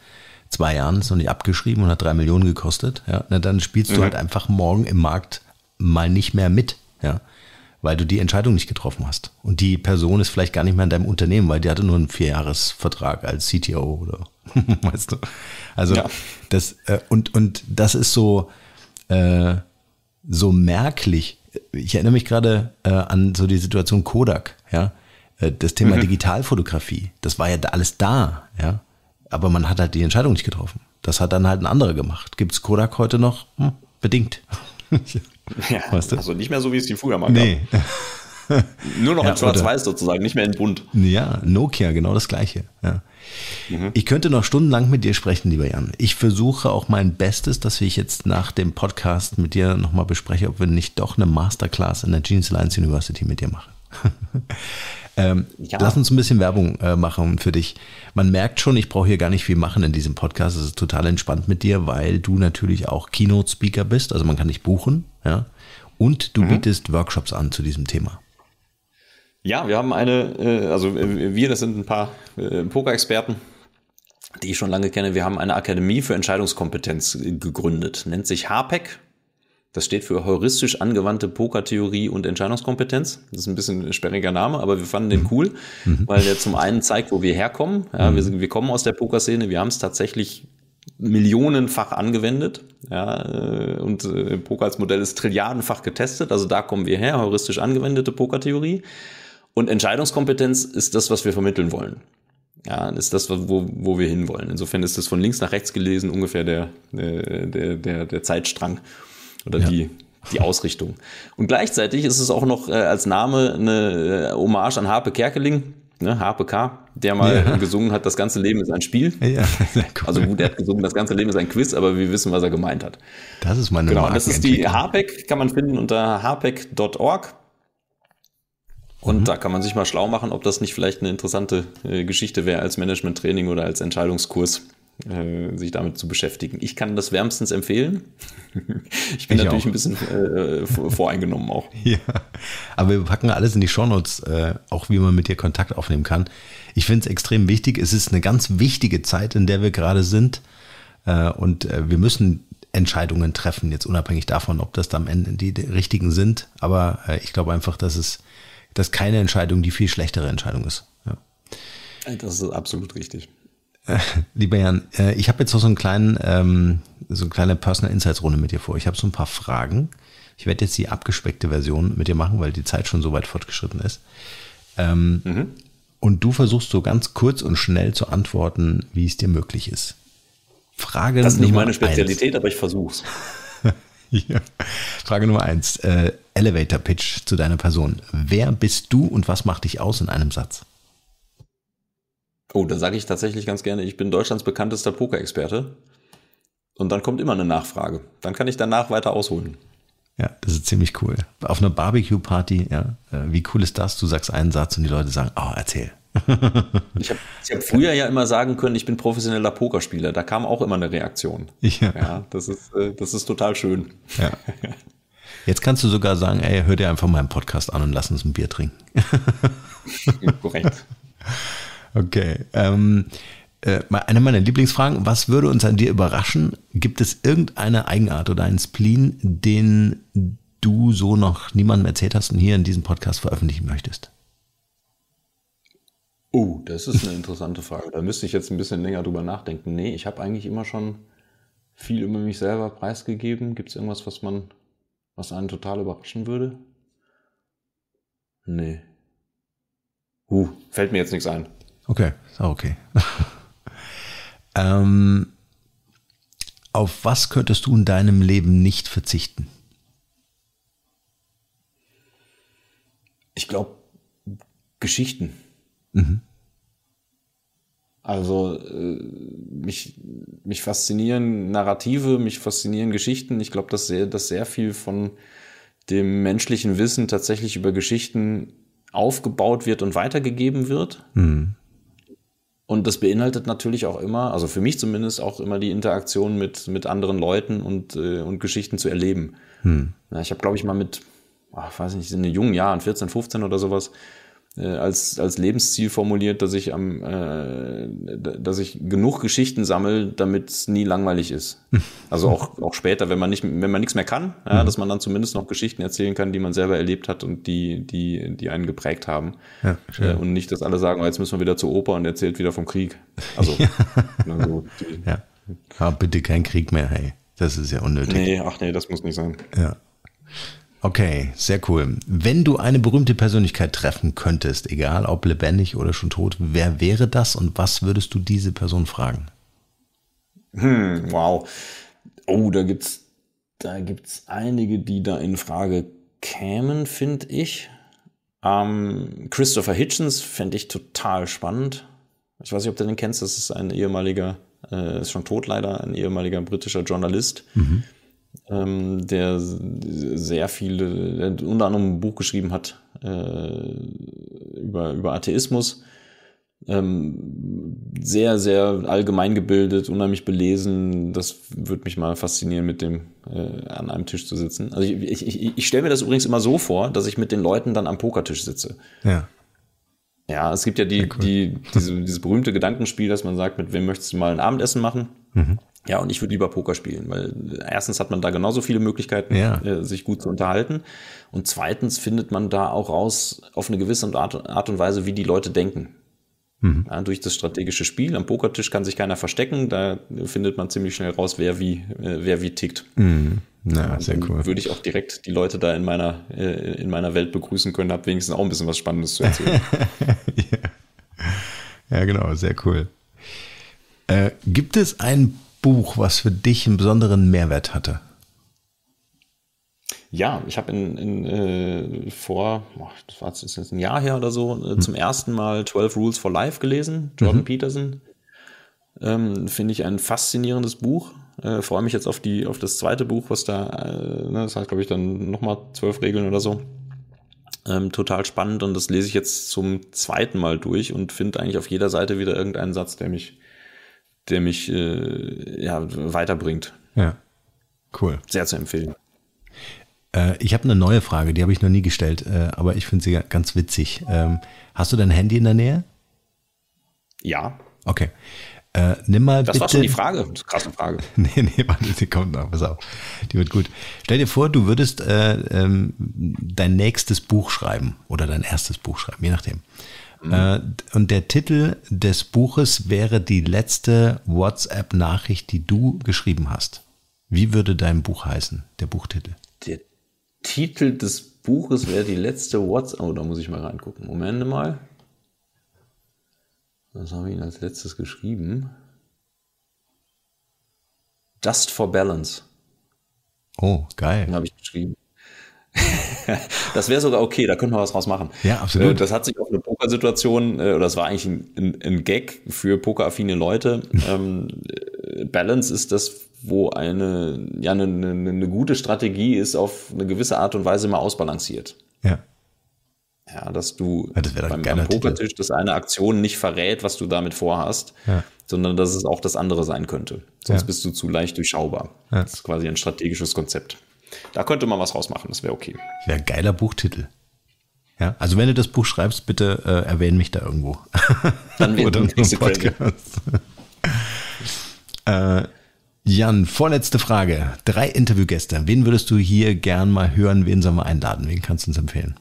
zwei Jahren, ist noch nicht abgeschrieben und hat drei Millionen gekostet. Ja, na, dann spielst mhm. du halt einfach morgen im Markt mal nicht mehr mit, ja, weil du die Entscheidung nicht getroffen hast. Und die Person ist vielleicht gar nicht mehr in deinem Unternehmen, weil die hatte nur einen Vierjahresvertrag als CTO oder weißt du. Also ja. das äh, und und das ist so. Äh, so merklich. Ich erinnere mich gerade äh, an so die Situation Kodak, ja. Äh, das Thema mhm. Digitalfotografie, das war ja alles da, ja. Aber man hat halt die Entscheidung nicht getroffen. Das hat dann halt ein anderer gemacht. Gibt es Kodak heute noch? Hm, bedingt. ja, weißt du? Also nicht mehr so, wie es die früher mal nee. gab. Nur noch ja, in Schwarz-Weiß sozusagen, nicht mehr in Bunt. Ja, Nokia, genau das gleiche. Ja. Mhm. Ich könnte noch stundenlang mit dir sprechen, lieber Jan. Ich versuche auch mein Bestes, dass ich jetzt nach dem Podcast mit dir nochmal bespreche, ob wir nicht doch eine Masterclass in der Genius Alliance University mit dir machen. ähm, ja. Lass uns ein bisschen Werbung äh, machen für dich. Man merkt schon, ich brauche hier gar nicht viel machen in diesem Podcast. Es ist total entspannt mit dir, weil du natürlich auch Keynote-Speaker bist. Also man kann dich buchen. Ja? Und du mhm. bietest Workshops an zu diesem Thema. Ja, wir haben eine, äh, also äh, wir, das sind ein paar äh, Poker-Experten, die ich schon lange kenne. Wir haben eine Akademie für Entscheidungskompetenz gegründet, nennt sich HPEC. Das steht für heuristisch angewandte Pokertheorie und Entscheidungskompetenz. Das ist ein bisschen ein sperriger Name, aber wir fanden den cool, mhm. weil der zum einen zeigt, wo wir herkommen. Ja, wir, mhm. wir kommen aus der Pokerszene, wir haben es tatsächlich millionenfach angewendet. Ja, und Poker als Modell ist trilliardenfach getestet. Also da kommen wir her, heuristisch angewendete Pokertheorie. Und Entscheidungskompetenz ist das, was wir vermitteln wollen. Ja, ist das, wo, wo wir hinwollen. Insofern ist das von links nach rechts gelesen ungefähr der, äh, der, der, der Zeitstrang oder ja. die, die Ausrichtung. Und gleichzeitig ist es auch noch äh, als Name eine äh, Hommage an Harpe Kerkeling, ne, Harpe K., der mal ja. gesungen hat, das ganze Leben ist ein Spiel. Ja, cool. Also gut, er hat gesungen, das ganze Leben ist ein Quiz, aber wir wissen, was er gemeint hat. Das ist meine Genau, das ist die Harpec, kann man finden unter harpec.org. Und mhm. da kann man sich mal schlau machen, ob das nicht vielleicht eine interessante äh, Geschichte wäre als Management-Training oder als Entscheidungskurs, äh, sich damit zu beschäftigen. Ich kann das wärmstens empfehlen. ich bin ich natürlich auch. ein bisschen äh, voreingenommen auch. Ja, aber wir packen alles in die Shownotes, äh, auch wie man mit dir Kontakt aufnehmen kann. Ich finde es extrem wichtig. Es ist eine ganz wichtige Zeit, in der wir gerade sind. Äh, und äh, wir müssen Entscheidungen treffen, jetzt unabhängig davon, ob das da am Ende die richtigen sind. Aber ich glaube einfach, dass es dass keine Entscheidung die viel schlechtere Entscheidung ist. Ja. Das ist absolut richtig. Äh, lieber Jan, äh, ich habe jetzt noch so einen kleinen, ähm, so eine kleine Personal Insights Runde mit dir vor. Ich habe so ein paar Fragen. Ich werde jetzt die abgespeckte Version mit dir machen, weil die Zeit schon so weit fortgeschritten ist. Ähm, mhm. Und du versuchst so ganz kurz und schnell zu antworten, wie es dir möglich ist. Frage Das ist nicht meine Spezialität, eins. aber ich versuch's. ja. Frage Nummer eins. Äh, Elevator Pitch zu deiner Person. Wer bist du und was macht dich aus in einem Satz? Oh, da sage ich tatsächlich ganz gerne, ich bin Deutschlands bekanntester Pokerexperte. Und dann kommt immer eine Nachfrage. Dann kann ich danach weiter ausholen. Ja, das ist ziemlich cool. Auf einer Barbecue-Party, ja, äh, wie cool ist das? Du sagst einen Satz und die Leute sagen, oh, erzähl. Ich habe hab früher ja immer sagen können, ich bin professioneller Pokerspieler. Da kam auch immer eine Reaktion. Ja, ja das, ist, äh, das ist total schön. Ja. Jetzt kannst du sogar sagen, ey, hör dir einfach meinen Podcast an und lass uns ein Bier trinken. Korrekt. Okay. Ähm, äh, eine meiner Lieblingsfragen, was würde uns an dir überraschen? Gibt es irgendeine Eigenart oder einen Spleen, den du so noch niemandem erzählt hast und hier in diesem Podcast veröffentlichen möchtest? Oh, das ist eine interessante Frage. Da müsste ich jetzt ein bisschen länger drüber nachdenken. Nee, ich habe eigentlich immer schon viel über mich selber preisgegeben. Gibt es irgendwas, was man was einen total überraschen würde? Nee. Uh, fällt mir jetzt nichts ein. Okay, okay. ähm, auf was könntest du in deinem Leben nicht verzichten? Ich glaube, Geschichten. Mhm. Also äh, mich, mich faszinieren Narrative, mich faszinieren Geschichten. Ich glaube, dass sehr, dass sehr viel von dem menschlichen Wissen tatsächlich über Geschichten aufgebaut wird und weitergegeben wird. Mhm. Und das beinhaltet natürlich auch immer, also für mich zumindest auch immer die Interaktion mit, mit anderen Leuten und, äh, und Geschichten zu erleben. Hm. Ja, ich habe, glaube ich, mal mit, ach, weiß nicht, in den jungen Jahren, 14, 15 oder sowas, äh, als, als Lebensziel formuliert, dass ich am, äh, dass ich genug Geschichten sammle, damit es nie langweilig ist. Also auch, auch später, wenn man nicht, wenn man nichts mehr kann, ja, mhm. dass man dann zumindest noch Geschichten erzählen kann, die man selber erlebt hat und die, die, die einen geprägt haben. Ja, äh, und nicht, dass alle sagen, oh, jetzt müssen wir wieder zur Oper und erzählt wieder vom Krieg. Also, ja. also ja. ja. Ah, bitte kein Krieg mehr, hey. Das ist ja unnötig. Nee, ach nee, das muss nicht sein. Ja. Okay, sehr cool. Wenn du eine berühmte Persönlichkeit treffen könntest, egal ob lebendig oder schon tot, wer wäre das und was würdest du diese Person fragen? Hm, wow. Oh, da gibt's da gibt's einige, die da in Frage kämen, finde ich. Ähm, Christopher Hitchens fände ich total spannend. Ich weiß nicht, ob du den kennst. Das ist ein ehemaliger, äh, ist schon tot leider, ein ehemaliger britischer Journalist. Mhm ähm, der sehr viele, der unter anderem ein Buch geschrieben hat äh, über, über Atheismus. Ähm, sehr, sehr allgemein gebildet, unheimlich belesen. Das würde mich mal faszinieren, mit dem äh, an einem Tisch zu sitzen. Also ich, ich, ich, ich stelle mir das übrigens immer so vor, dass ich mit den Leuten dann am Pokertisch sitze. Ja. Ja, es gibt ja die, ja, cool. die, diese, dieses berühmte Gedankenspiel, dass man sagt, mit wem möchtest du mal ein Abendessen machen? Mhm. Ja, und ich würde lieber Poker spielen, weil erstens hat man da genauso viele Möglichkeiten, ja. Äh, sich gut zu unterhalten. Und zweitens findet man da auch raus auf eine gewisse Art, und Weise, wie die Leute denken. Mhm. Ja, durch das strategische Spiel. Am Pokertisch kann sich keiner verstecken. Da findet man ziemlich schnell raus, wer wie, äh, wer wie tickt. Mhm. Na, ja, sehr cool. Würde ich auch direkt die Leute da in meiner, äh, in meiner Welt begrüßen können, habe wenigstens auch ein bisschen was Spannendes zu erzählen. ja. ja. genau, sehr cool. Äh, gibt es einen Buch, was für dich einen besonderen Mehrwert hatte? Ja, ich habe in, in äh, vor, das war jetzt ein Jahr her oder so, äh, mhm. zum ersten Mal 12 Rules for Life gelesen, Jordan mhm. Peterson. Ähm, Finde ich ein faszinierendes Buch. Äh, Freue mich jetzt auf, die, auf das zweite Buch, was da, äh, ne, das heißt, glaube ich, dann nochmal 12 Regeln oder so. Ähm, total spannend und das lese ich jetzt zum zweiten Mal durch und finde eigentlich auf jeder Seite wieder irgendeinen Satz, der mich der mich äh, ja, weiterbringt. Ja. Cool. Sehr zu empfehlen. Äh, ich habe eine neue Frage, die habe ich noch nie gestellt, äh, aber ich finde sie ganz witzig. Ähm, hast du dein Handy in der Nähe? Ja. Okay. Äh, nimm mal das bitte. war schon die Frage. Das ist eine krasse Frage. nee, nee, warte, die kommt noch. Pass auf. Die wird gut. Stell dir vor, du würdest äh, ähm, dein nächstes Buch schreiben oder dein erstes Buch schreiben, je nachdem. Mhm. Äh, und der Titel des Buches wäre die letzte WhatsApp-Nachricht, die du geschrieben hast. Wie würde dein Buch heißen, der Buchtitel? Der Titel des Buches wäre die letzte WhatsApp. Oh, da muss ich mal reingucken. Moment mal. Was haben wir Ihnen als letztes geschrieben? Just for Balance. Oh, geil. Den habe ich geschrieben. das wäre sogar okay, da könnte man was draus machen. Ja, absolut. Äh, das hat sich auf eine Pokersituation, äh, oder das war eigentlich ein, ein, ein Gag für pokeraffine Leute. Ähm, äh, Balance ist das, wo eine, ja, eine, eine, eine gute Strategie ist, auf eine gewisse Art und Weise mal ausbalanciert. Ja. Ja, dass du ja, das beim, beim Pokertisch das eine Aktion nicht verrät, was du damit vorhast, ja. sondern dass es auch das andere sein könnte. Sonst ja. bist du zu leicht durchschaubar. Das ist quasi ein strategisches Konzept. Da könnte man was rausmachen, das wäre okay. Wäre ein geiler Buchtitel. Ja, also wenn du das Buch schreibst, bitte äh, erwähne mich da irgendwo. Dann wird Oder im Podcast. äh, Jan, vorletzte Frage. Drei Interviewgäste. Wen würdest du hier gern mal hören? Wen sollen wir einladen? Wen kannst du uns empfehlen?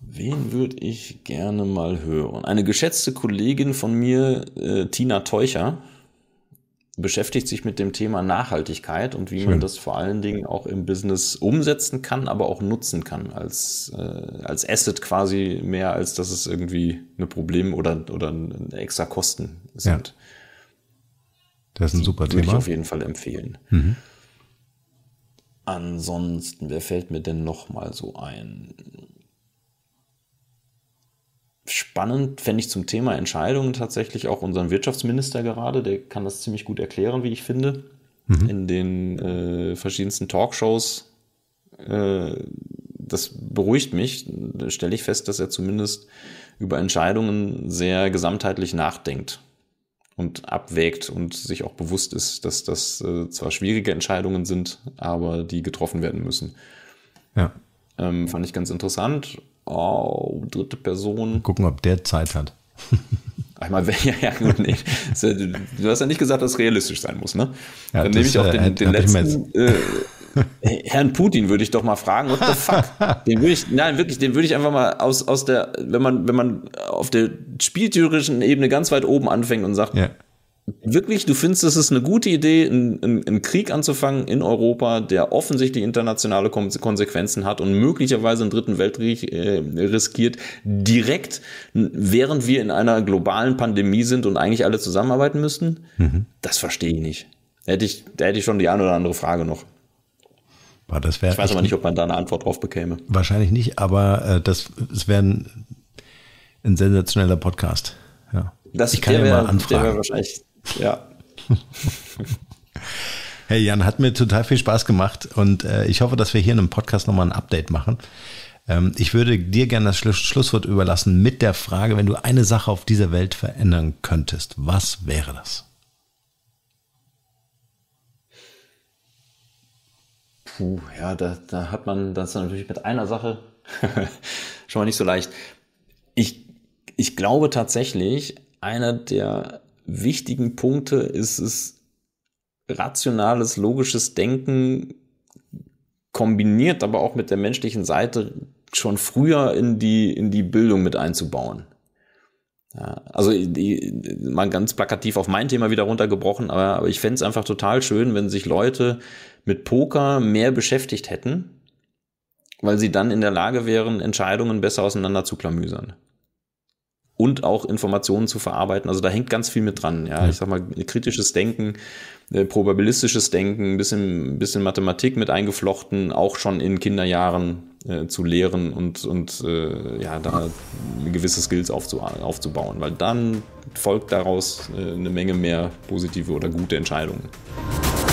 Wen würde ich gerne mal hören? Eine geschätzte Kollegin von mir, äh, Tina Teucher, beschäftigt sich mit dem Thema Nachhaltigkeit und wie Schön. man das vor allen Dingen auch im Business umsetzen kann, aber auch nutzen kann als, äh, als Asset quasi mehr, als dass es irgendwie ein Problem oder, oder extra Kosten sind. Ja. Das ist ein super Thema. Würde ich auf jeden Fall empfehlen. Mhm. Ansonsten, wer fällt mir denn noch mal so ein? spannend fände ich zum Thema Entscheidungen tatsächlich auch unseren Wirtschaftsminister gerade, der kann das ziemlich gut erklären, wie ich finde. Mhm. In den äh, verschiedensten Talkshows. Äh, das beruhigt mich, da stelle ich fest, dass er zumindest über Entscheidungen sehr gesamtheitlich nachdenkt und abwägt und sich auch bewusst ist, dass das äh, zwar schwierige Entscheidungen sind, aber die getroffen werden müssen. Ja. Ähm, fand ich ganz interessant Oh, dritte Person. Gucken, ob der Zeit hat. Einmal, ja, ja, gut, nee. Du hast ja nicht gesagt, dass es realistisch sein muss, ne? Ja, Dann nehme ich auch den, äh, den letzten. Äh, Herrn Putin würde ich doch mal fragen, what the fuck? den würde ich, nein, wirklich, den würde ich einfach mal aus, aus der, wenn man, wenn man auf der spieltheoretischen Ebene ganz weit oben anfängt und sagt, ja wirklich, du findest, es ist eine gute Idee, einen, einen Krieg anzufangen in Europa, der offensichtlich internationale Konsequenzen hat und möglicherweise einen dritten Weltkrieg äh, riskiert, direkt, während wir in einer globalen Pandemie sind und eigentlich alle zusammenarbeiten müssten? Mhm. Das verstehe ich nicht. Da hätte ich, da hätte ich schon die eine oder andere Frage noch. Boah, ich weiß aber nicht, ob man da eine Antwort drauf bekäme. Wahrscheinlich nicht, aber äh, das, das wäre ein, ein sensationeller Podcast. Ja. Das, ich kann ja mal anfragen. Der wahrscheinlich ja. Hey Jan, hat mir total viel Spaß gemacht und äh, ich hoffe, dass wir hier in einem Podcast nochmal ein Update machen. Ähm, ich würde dir gerne das Schlu Schlusswort überlassen mit der Frage, wenn du eine Sache auf dieser Welt verändern könntest, was wäre das? Puh, ja, da, da hat man das natürlich mit einer Sache schon mal nicht so leicht. Ich, ich glaube tatsächlich, einer der wichtigen Punkte ist es rationales, logisches Denken kombiniert, aber auch mit der menschlichen Seite schon früher in die, in die Bildung mit einzubauen. Ja, also die, mal ganz plakativ auf mein Thema wieder runtergebrochen, aber, aber ich fände es einfach total schön, wenn sich Leute mit Poker mehr beschäftigt hätten, weil sie dann in der Lage wären, Entscheidungen besser auseinander zu klamüsern und auch Informationen zu verarbeiten. Also da hängt ganz viel mit dran. Ja, ich sag mal, kritisches Denken, äh, probabilistisches Denken, ein bisschen, bisschen Mathematik mit eingeflochten, auch schon in Kinderjahren äh, zu lehren und, und äh, ja, da gewisse Skills aufzu aufzubauen, weil dann folgt daraus äh, eine Menge mehr positive oder gute Entscheidungen.